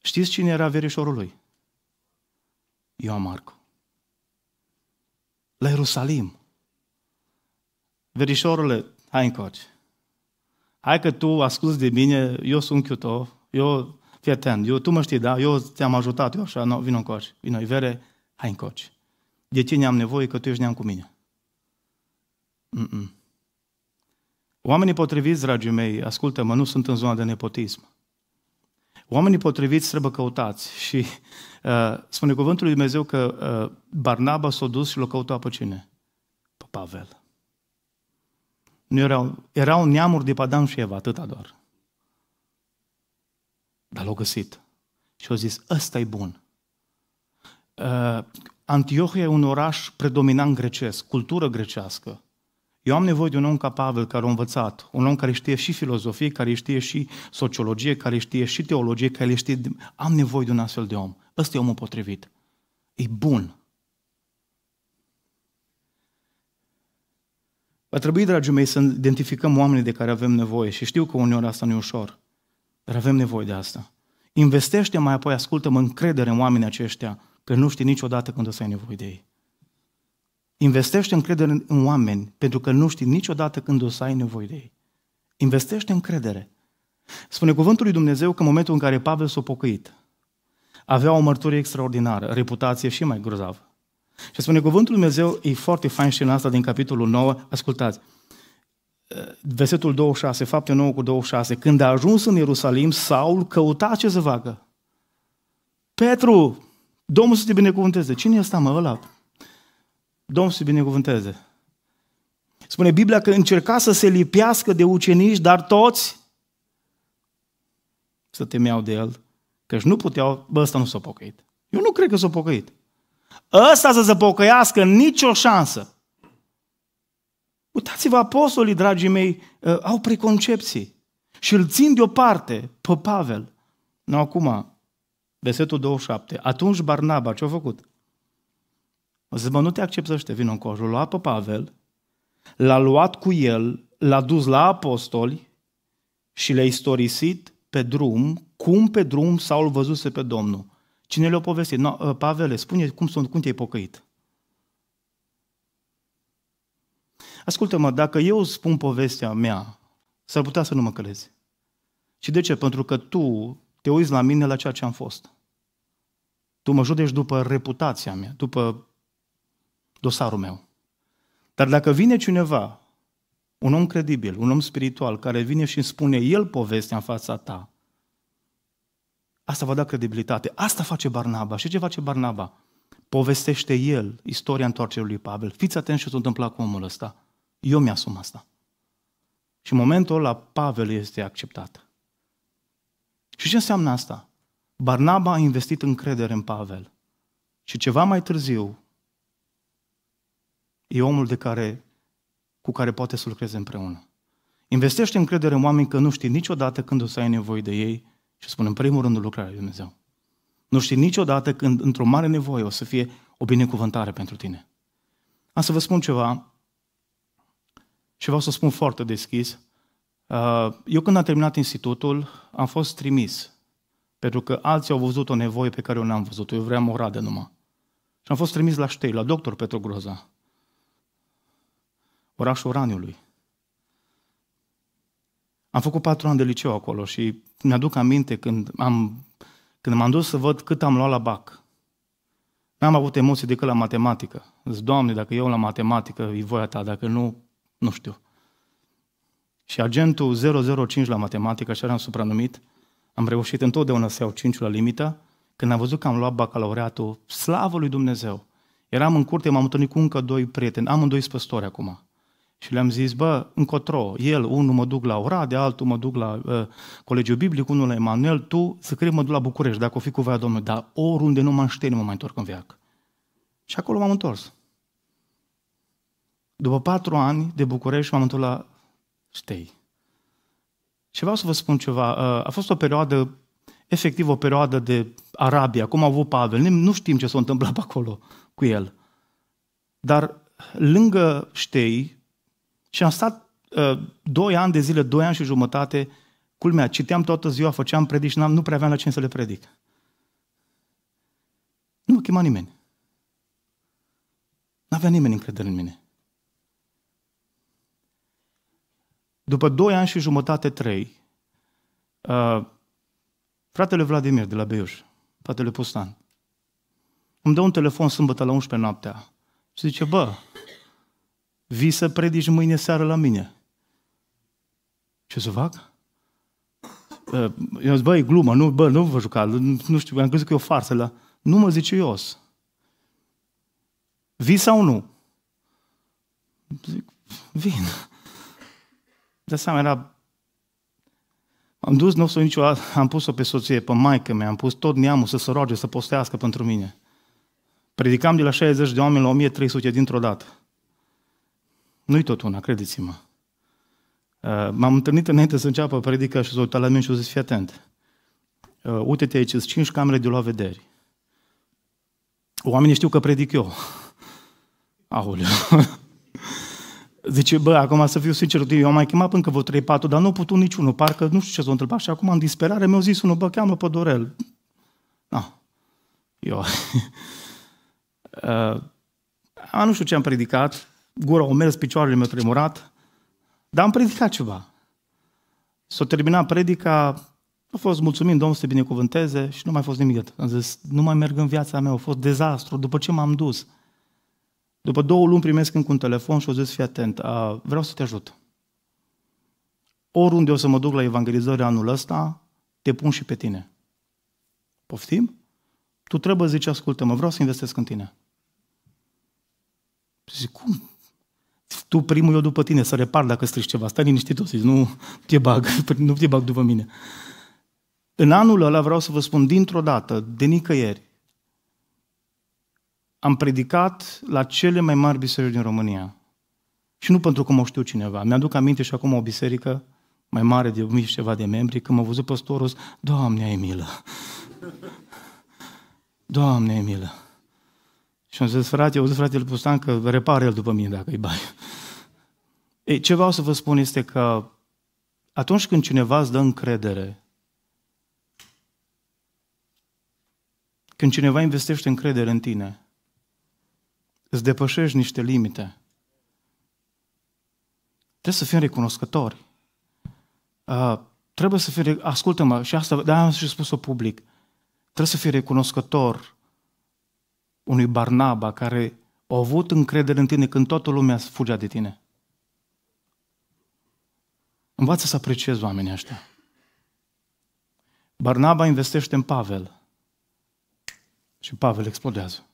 Știți cine era verișorul lui? Ioan Marcu. La Ierusalim. Verișorule, hai încoace. Hai că tu asculți de mine, eu sunt chiutov, eu fii atent, eu, tu mă știi, da? Eu ți-am ajutat, eu așa, no, vin în vin în vere, hai încoace. De tine am nevoie că tu ești neam cu mine. Mm-mm. Oamenii potriviți, dragii mei, ascultă-mă, nu sunt în zona de nepotism. Oamenii potriviți trebuie căutați și uh, spune cuvântul lui Dumnezeu că uh, Barnaba s-a dus și l-a căutat pe cine? Pe Pavel. Nu erau, erau neamuri de Padam și Eva, atâta doar. Dar l au găsit. Și au zis, ăsta e bun. Uh, Antiohia e un oraș predominant grecesc, cultură grecească. Eu am nevoie de un om ca Pavel care a învățat, un om care știe și filozofie, care știe și sociologie, care știe și teologie, care știe... Am nevoie de un astfel de om. Ăsta e omul potrivit. E bun. Va trebui, dragii mei, să identificăm oamenii de care avem nevoie și știu că uneori asta nu e ușor. Dar avem nevoie de asta. Investește mai apoi, ascultă-mă încredere în oamenii aceștia, că nu știi niciodată când o să ai nevoie de ei. Investește încredere în oameni, pentru că nu știi niciodată când o să ai nevoie de ei. Investește încredere. Spune cuvântul lui Dumnezeu că în momentul în care Pavel s-a pocăit, avea o mărturie extraordinară, reputație și mai grozavă. Și spune cuvântul lui Dumnezeu, e foarte fain și în asta din capitolul 9, ascultați, versetul 26, fapte 9 cu 26, când a ajuns în Ierusalim, Saul căuta ce să facă. Petru, Domnul să te binecuvânteze. Cine e ăsta, mă, ăla? Domnul să te binecuvânteze. Spune Biblia că încerca să se lipească de ucenici, dar toți să temeau de el, că nu puteau, bă, ăsta nu s-a pocăit. Eu nu cred că s-a pocăit. Ăsta să se pocăiască, nicio șansă. Uitați-vă, apostolii, dragii mei, uh, au preconcepții și îl țin deoparte pe Pavel. Nu acum, versetul 27. Atunci Barnaba ce-a făcut? O zis, bă, nu te accept să știi, vină în L-a pe Pavel, l-a luat cu el, l-a dus la apostoli și le-a istorisit pe drum, cum pe drum Saul văzuse pe Domnul. Cine le-a povestit? No, uh, Pavel, spune cum, sunt, cum te-ai pocăit. Ascultă-mă, dacă eu spun povestea mea, s-ar putea să nu mă crezi. Și de ce? Pentru că tu te uiți la mine la ceea ce am fost. Tu mă judești după reputația mea, după dosarul meu. Dar dacă vine cineva, un om credibil, un om spiritual, care vine și îmi spune el povestea în fața ta, asta va da credibilitate. Asta face Barnaba. Și ce face Barnaba? Povestește el istoria întoarcerii lui Pavel. Fiți atenți ce s-a întâmplat cu omul ăsta. Eu mi-asum asta. Și în momentul la Pavel este acceptat. Și ce înseamnă asta? Barnaba a investit încredere în Pavel. Și ceva mai târziu, e omul de care, cu care poate să lucreze împreună. Investește încredere în oameni că nu știi niciodată când o să ai nevoie de ei și spune în primul rând lucrarea lui Dumnezeu. Nu știi niciodată când într-o mare nevoie o să fie o binecuvântare pentru tine. Am să vă spun ceva, și vreau să spun foarte deschis, uh, eu când am terminat institutul, am fost trimis, pentru că alții au văzut o nevoie pe care eu n-am văzut-o, eu vreau o radă numai. Și am fost trimis la Ștei, la doctor Petru Groza, orașul Raniului. Am făcut patru ani de liceu acolo și mi-aduc aminte când, am, când m-am dus să văd cât am luat la BAC. N-am avut emoții decât la matematică. Zic, Doamne, dacă eu la matematică, e voia ta, dacă nu, nu știu. Și agentul 005 la matematică, așa l-am supranumit, am reușit întotdeauna să iau 5 la limită. Când am văzut că am luat bacalaureatul, slavă lui Dumnezeu! Eram în curte, m-am întâlnit cu încă doi prieteni, am doi spăstori acum. Și le-am zis, bă, încotro, el, unul mă duc la Oradea, altul mă duc la uh, Colegiul Biblic, unul la Emanuel, tu, să cred, mă duc la București, dacă o fi cu voia Domnului, dar oriunde nu mă aștept, nu mă mai întorc în viață. Și acolo m-am întors. După patru ani de București m-am întors la Ștei. Și vreau să vă spun ceva. Uh, a fost o perioadă, efectiv o perioadă de Arabia, cum a avut Pavel. Nu știm ce s-a întâmplat acolo cu el. Dar lângă Ștei, și am stat uh, doi ani de zile, doi ani și jumătate, culmea, citeam toată ziua, făceam predici, nu prea aveam la cine să le predic. Nu mă chema nimeni. N-avea nimeni încredere în mine. După doi ani și jumătate, trei, uh, fratele Vladimir de la Beiuș, fratele Pustan, îmi dă un telefon sâmbătă la 11 noaptea și zice, bă, vii să predici mâine seară la mine. Ce să fac? Uh, eu zic, e glumă, nu, bă, nu vă juca, nu știu, am crezut că e o farsă. La... Nu mă zice Ios. Vii sau nu? Zic, vin de seama, era... Am dus, nu o niciodată, am pus-o pe soție, pe maică mea, am pus tot neamul să se roage, să postească pentru mine. Predicam de la 60 de oameni la 1300 dintr-o dată. Nu-i tot una, credeți-mă. Uh, m-am întâlnit înainte să înceapă predica și s-a la mine și a zis, fii atent. Uh, uite-te aici, sunt 5 camere de la vederi. Oamenii știu că predic eu. Aoleu. Zice, bă, acum să fiu sincer, eu am mai chemat încă vreo 3-4, dar nu putut niciunul, parcă nu știu ce s-a întâmplat. Și acum, în disperare, mi-au zis unul, bă, cheamă pe Dorel. Na, eu... uh, nu știu ce am predicat, gura o mers, picioarele mi-au tremurat, dar am predicat ceva. S-a terminat predica, a fost mulțumim, Domnul să te binecuvânteze și nu mai a fost nimic. Am zis, nu mai merg în viața mea, a fost dezastru, după ce m-am dus. După două luni primesc încă un telefon și o zis, fii atent, a, vreau să te ajut. Oriunde o să mă duc la evangelizare anul ăsta, te pun și pe tine. Poftim? Tu trebuie, zice, ascultă-mă, vreau să investesc în tine. Zic, cum? Tu primul, eu după tine, să repar dacă strici ceva. Stai liniștit, zici, nu te bag, nu te bag după mine. În anul ăla vreau să vă spun dintr-o dată, de nicăieri, am predicat la cele mai mari biserici din România. Și nu pentru că mă știu cineva. Mi-aduc aminte și acum o biserică mai mare de mii și ceva de membri, când m-a văzut păstorul, Doamne, ai milă! Doamne, ai milă! Și am zis, frate, eu zis, fratele Pustan, că repare el după mine dacă îi bai. Ei, ce vreau să vă spun este că atunci când cineva îți dă încredere, când cineva investește încredere în tine, îți depășești niște limite. Trebuie să fim recunoscători. Uh, trebuie să fii, ascultă-mă, și asta, da, am și spus-o public, trebuie să fii recunoscător unui Barnaba care a avut încredere în tine când toată lumea fugea de tine. Învață să apreciezi oamenii ăștia. Barnaba investește în Pavel. Și Pavel explodează.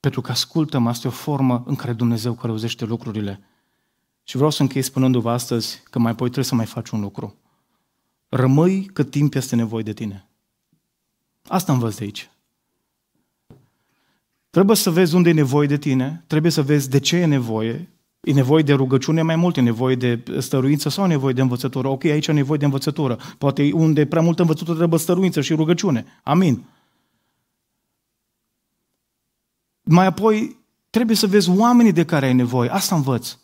Pentru că ascultăm, asta e o formă în care Dumnezeu călăuzește lucrurile. Și vreau să închei spunându-vă astăzi că mai apoi trebuie să mai faci un lucru. Rămâi cât timp este nevoie de tine. Asta învăț de aici. Trebuie să vezi unde e nevoie de tine, trebuie să vezi de ce e nevoie, E nevoie de rugăciune mai mult, e nevoie de stăruință sau e nevoie de învățătură? Ok, aici e nevoie de învățătură. Poate unde e prea multă învățătură trebuie stăruință și rugăciune. Amin. Mai apoi, trebuie să vezi oamenii de care ai nevoie. Asta învăț.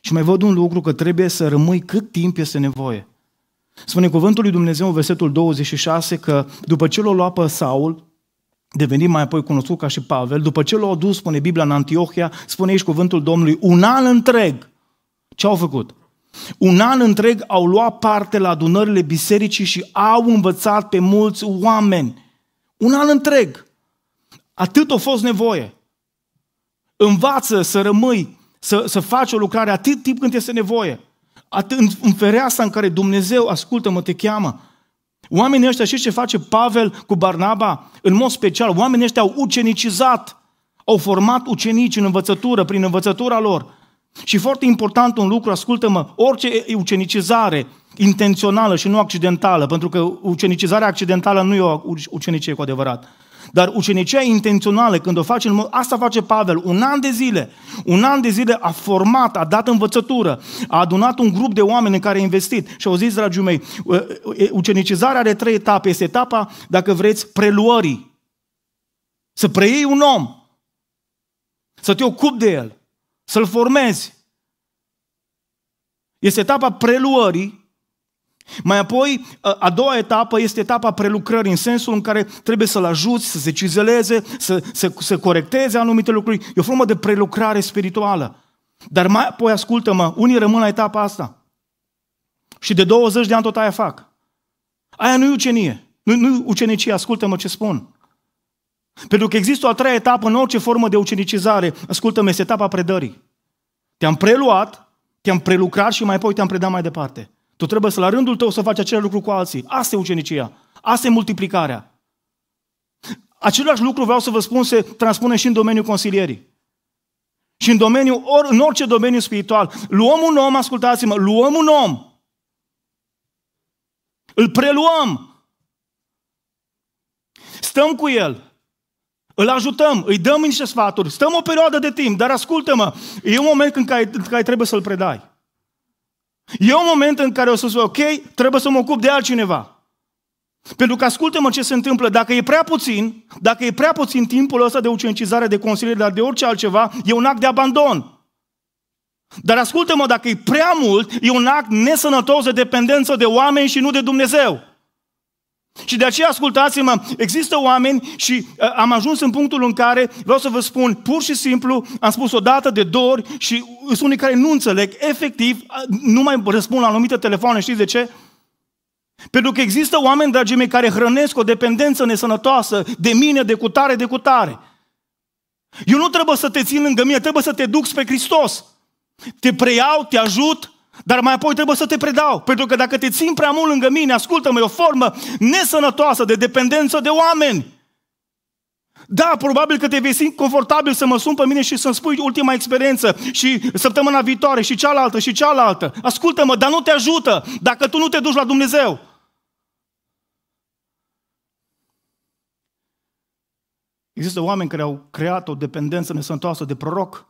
Și mai văd un lucru, că trebuie să rămâi cât timp este nevoie. Spune cuvântul lui Dumnezeu în versetul 26 că după ce l-a luat pe Saul, devenit mai apoi cunoscut ca și Pavel, după ce l-au dus, spune Biblia, în Antiohia, spune aici cuvântul Domnului, un an întreg. Ce au făcut? Un an întreg au luat parte la adunările bisericii și au învățat pe mulți oameni. Un an întreg. Atât a fost nevoie. Învață să rămâi, să, să faci o lucrare atât timp când este nevoie. Atât în, în fereastra în care Dumnezeu, ascultă-mă, te cheamă. Oamenii ăștia, știți ce face Pavel cu Barnaba? În mod special, oamenii ăștia au ucenicizat, au format ucenici în învățătură, prin învățătura lor. Și foarte important un lucru, ascultă-mă, orice ucenicizare intențională și nu accidentală, pentru că ucenicizarea accidentală nu e o ucenicie cu adevărat. Dar ucenicia intențională, când o face în mod... Asta face Pavel, un an de zile. Un an de zile a format, a dat învățătură, a adunat un grup de oameni în care a investit. Și au zis, dragii mei, ă, ucenicizarea are trei etape. Este etapa, dacă vreți, preluării. Să preiei un om, să te ocupi de el, să-l formezi. Este etapa preluării, mai apoi, a doua etapă este etapa prelucrării, în sensul în care trebuie să-l ajuți, să se cizeleze, să, să, să corecteze anumite lucruri. E o formă de prelucrare spirituală. Dar mai apoi, ascultă-mă, unii rămân la etapa asta. Și de 20 de ani tot aia fac. Aia nu e ucenie. Nu, e ucenicie, ascultă-mă ce spun. Pentru că există o a treia etapă în orice formă de ucenicizare. Ascultă-mă, este etapa predării. Te-am preluat, te-am prelucrat și mai apoi te-am predat mai departe. Tu trebuie să la rândul tău să faci același lucru cu alții. Asta e ucenicia. Asta e multiplicarea. Același lucru vreau să vă spun se transpune și în domeniul consilierii. Și în domeniul, or, în orice domeniu spiritual. Luăm un om, ascultați-mă, luăm un om. Îl preluăm. Stăm cu el. Îl ajutăm, îi dăm niște sfaturi, stăm o perioadă de timp, dar ascultă-mă, e un moment când care, în care trebuie să-l predai. E un moment în care o să spun ok, trebuie să mă ocup de altcineva. Pentru că ascultă-mă ce se întâmplă, dacă e prea puțin, dacă e prea puțin timpul ăsta de ucencizare, de consiliere, dar de orice altceva, e un act de abandon. Dar ascultă-mă, dacă e prea mult, e un act nesănătos de dependență de oameni și nu de Dumnezeu. Și de aceea, ascultați-mă, există oameni și uh, am ajuns în punctul în care vreau să vă spun, pur și simplu, am spus o dată de două ori și sunt unii care nu înțeleg, efectiv, uh, nu mai răspund la anumite telefoane, știți de ce? Pentru că există oameni, dragii mei, care hrănesc o dependență nesănătoasă de mine, de cutare, de cutare. Eu nu trebuie să te țin lângă mine, trebuie să te duc spre Hristos. Te preiau, te ajut, dar mai apoi trebuie să te predau, pentru că dacă te țin prea mult lângă mine, ascultă-mă, e o formă nesănătoasă de dependență de oameni. Da, probabil că te vei simți confortabil să mă sun pe mine și să-mi spui ultima experiență și săptămâna viitoare și cealaltă și cealaltă. Ascultă-mă, dar nu te ajută dacă tu nu te duci la Dumnezeu. Există oameni care au creat o dependență nesănătoasă de proroc.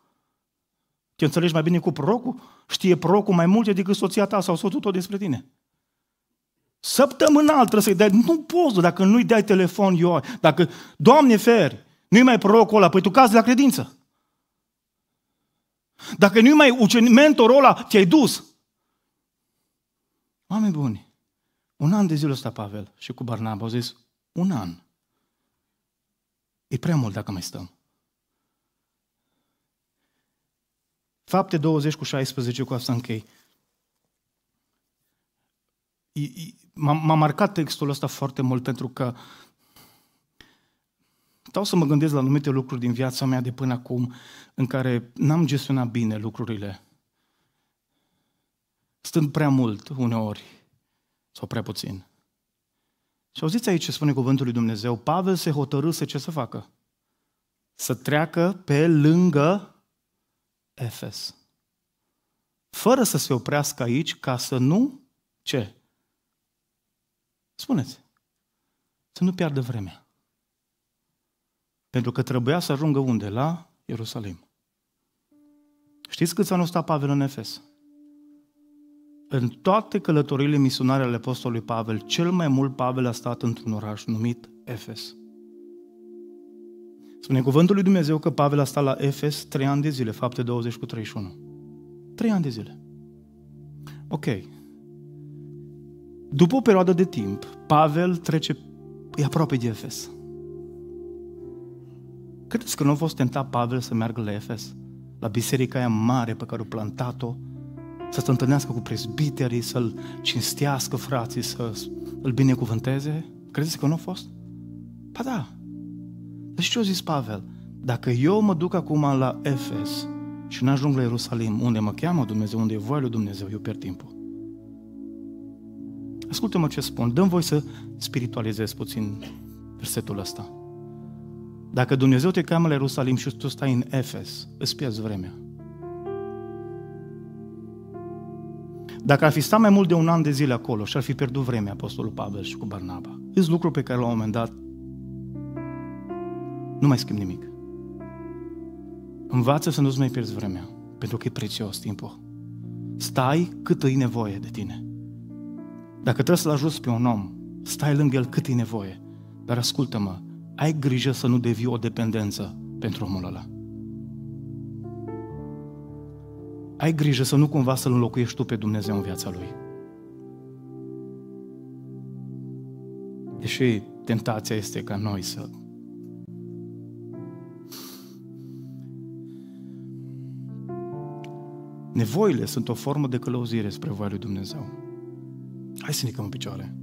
Te înțelegi mai bine cu prorocul? Știe prorocul mai multe decât soția ta sau soțul tău despre tine. Săptămânal trebuie să-i dai, nu poți, dacă nu-i dai telefon, eu, dacă, Doamne feri, nu-i mai prorocul ăla, păi tu cazi la credință. Dacă nu-i mai ucenic, mentorul ăla, te-ai dus. Oameni buni, un an de zile ăsta Pavel și cu Barnaba au zis, un an. E prea mult dacă mai stăm. Fapte 20 cu 16, cu asta închei. M-a marcat textul ăsta foarte mult pentru că stau să mă gândesc la anumite lucruri din viața mea de până acum în care n-am gestionat bine lucrurile. Stând prea mult uneori sau prea puțin. Și auziți aici ce spune cuvântul lui Dumnezeu. Pavel se hotărâse ce să facă? Să treacă pe lângă Efes. Fără să se oprească aici ca să nu ce? Spuneți. Să nu piardă vremea. Pentru că trebuia să ajungă unde? La Ierusalim. Știți câți ani nu stat Pavel în Efes? În toate călătorile misionare ale apostolului Pavel, cel mai mult Pavel a stat într-un oraș numit Efes. Spune cuvântul lui Dumnezeu că Pavel a stat la Efes trei ani de zile, fapte 20 cu 31. Trei ani de zile. Ok. După o perioadă de timp, Pavel trece, e aproape de Efes. Credeți că nu a fost tentat Pavel să meargă la Efes? La biserica aia mare pe care o plantat-o? Să se întâlnească cu prezbiterii, să-l cinstească frații, să îl binecuvânteze? Credeți că nu a fost? Pa da, deci ce a zis Pavel? Dacă eu mă duc acum la Efes și n-ajung la Ierusalim, unde mă cheamă Dumnezeu, unde e voia lui Dumnezeu, eu pierd timpul. Ascultă-mă ce spun, dăm voi să spiritualizez puțin versetul ăsta. Dacă Dumnezeu te cheamă la Ierusalim și tu stai în Efes, îți pierzi vremea. Dacă ar fi stat mai mult de un an de zile acolo și ar fi pierdut vremea Apostolul Pavel și cu Barnaba, sunt lucruri pe care la un moment dat nu mai schimb nimic. Învață să nu-ți mai pierzi vremea, pentru că e prețios timpul. Stai cât e nevoie de tine. Dacă trebuie să-l ajuți pe un om, stai lângă el cât e nevoie. Dar ascultă-mă, ai grijă să nu devii o dependență pentru omul ăla. Ai grijă să nu cumva să-L înlocuiești tu pe Dumnezeu în viața Lui. Deși tentația este ca noi să Nevoile sunt o formă de călăuzire spre voia lui Dumnezeu. Hai să ne în picioare.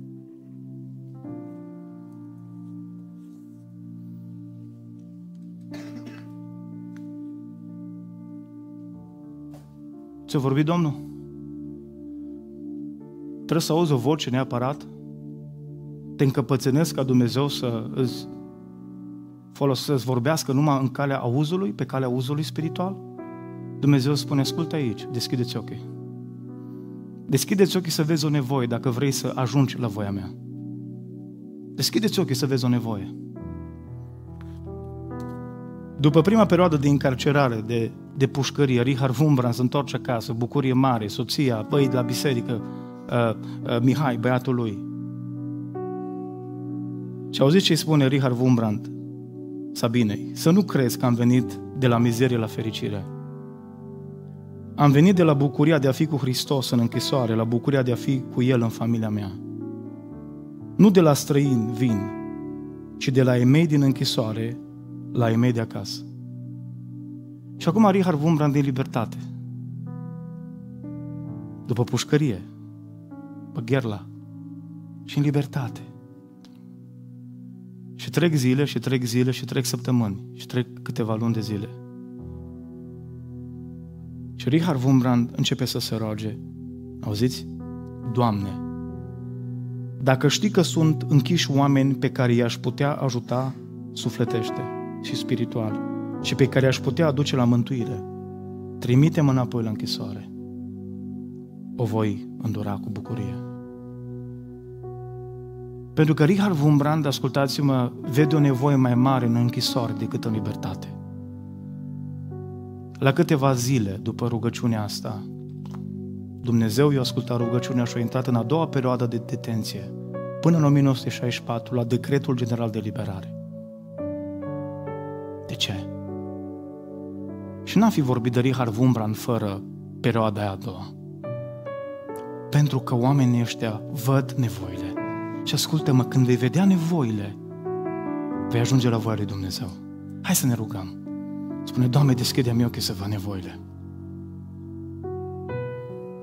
Ți-a vorbit Domnul? Trebuie să auzi o voce neapărat? Te încăpățenesc ca Dumnezeu să îți, folos, să-ți vorbească numai în calea auzului, pe calea auzului spiritual? Dumnezeu spune, ascultă aici, deschideți ochii. Deschideți ochii să vezi o nevoie dacă vrei să ajungi la voia mea. Deschideți ochii să vezi o nevoie. După prima perioadă de încarcerare, de, de pușcărie, Richard Wurmbrand se întoarce acasă, bucurie mare, soția, băi de la biserică, uh, uh, Mihai, băiatul lui. Și auziți ce îi spune Richard Wurmbrand Sabinei? Să nu crezi că am venit de la mizerie la fericire am venit de la bucuria de a fi cu Hristos în închisoare, la bucuria de a fi cu El în familia mea. Nu de la străin vin, ci de la emei din închisoare, la emei de acasă. Și acum Richard Wurmbrand din libertate. După pușcărie, pe gherla și în libertate. Și trec zile, și trec zile, și trec săptămâni, și trec câteva luni de zile. Și Richard Wurmbrand începe să se roage. Auziți? Doamne, dacă știi că sunt închiși oameni pe care i-aș putea ajuta sufletește și spiritual și pe care i-aș putea aduce la mântuire, trimite-mă înapoi la închisoare. O voi îndura cu bucurie. Pentru că Richard Wurmbrand, ascultați-mă, vede o nevoie mai mare în închisoare decât în libertate. La câteva zile după rugăciunea asta, Dumnezeu i-a ascultat rugăciunea și a intrat în a doua perioadă de detenție, până în 1964, la decretul general de liberare. De ce? Și n-a fi vorbit de Richard Wumbran fără perioada aia a doua. Pentru că oamenii ăștia văd nevoile. Și ascultă-mă, când vei vedea nevoile, vei ajunge la voia lui Dumnezeu. Hai să ne rugăm. Spune, Doamne, deschide-mi ochii să văd nevoile.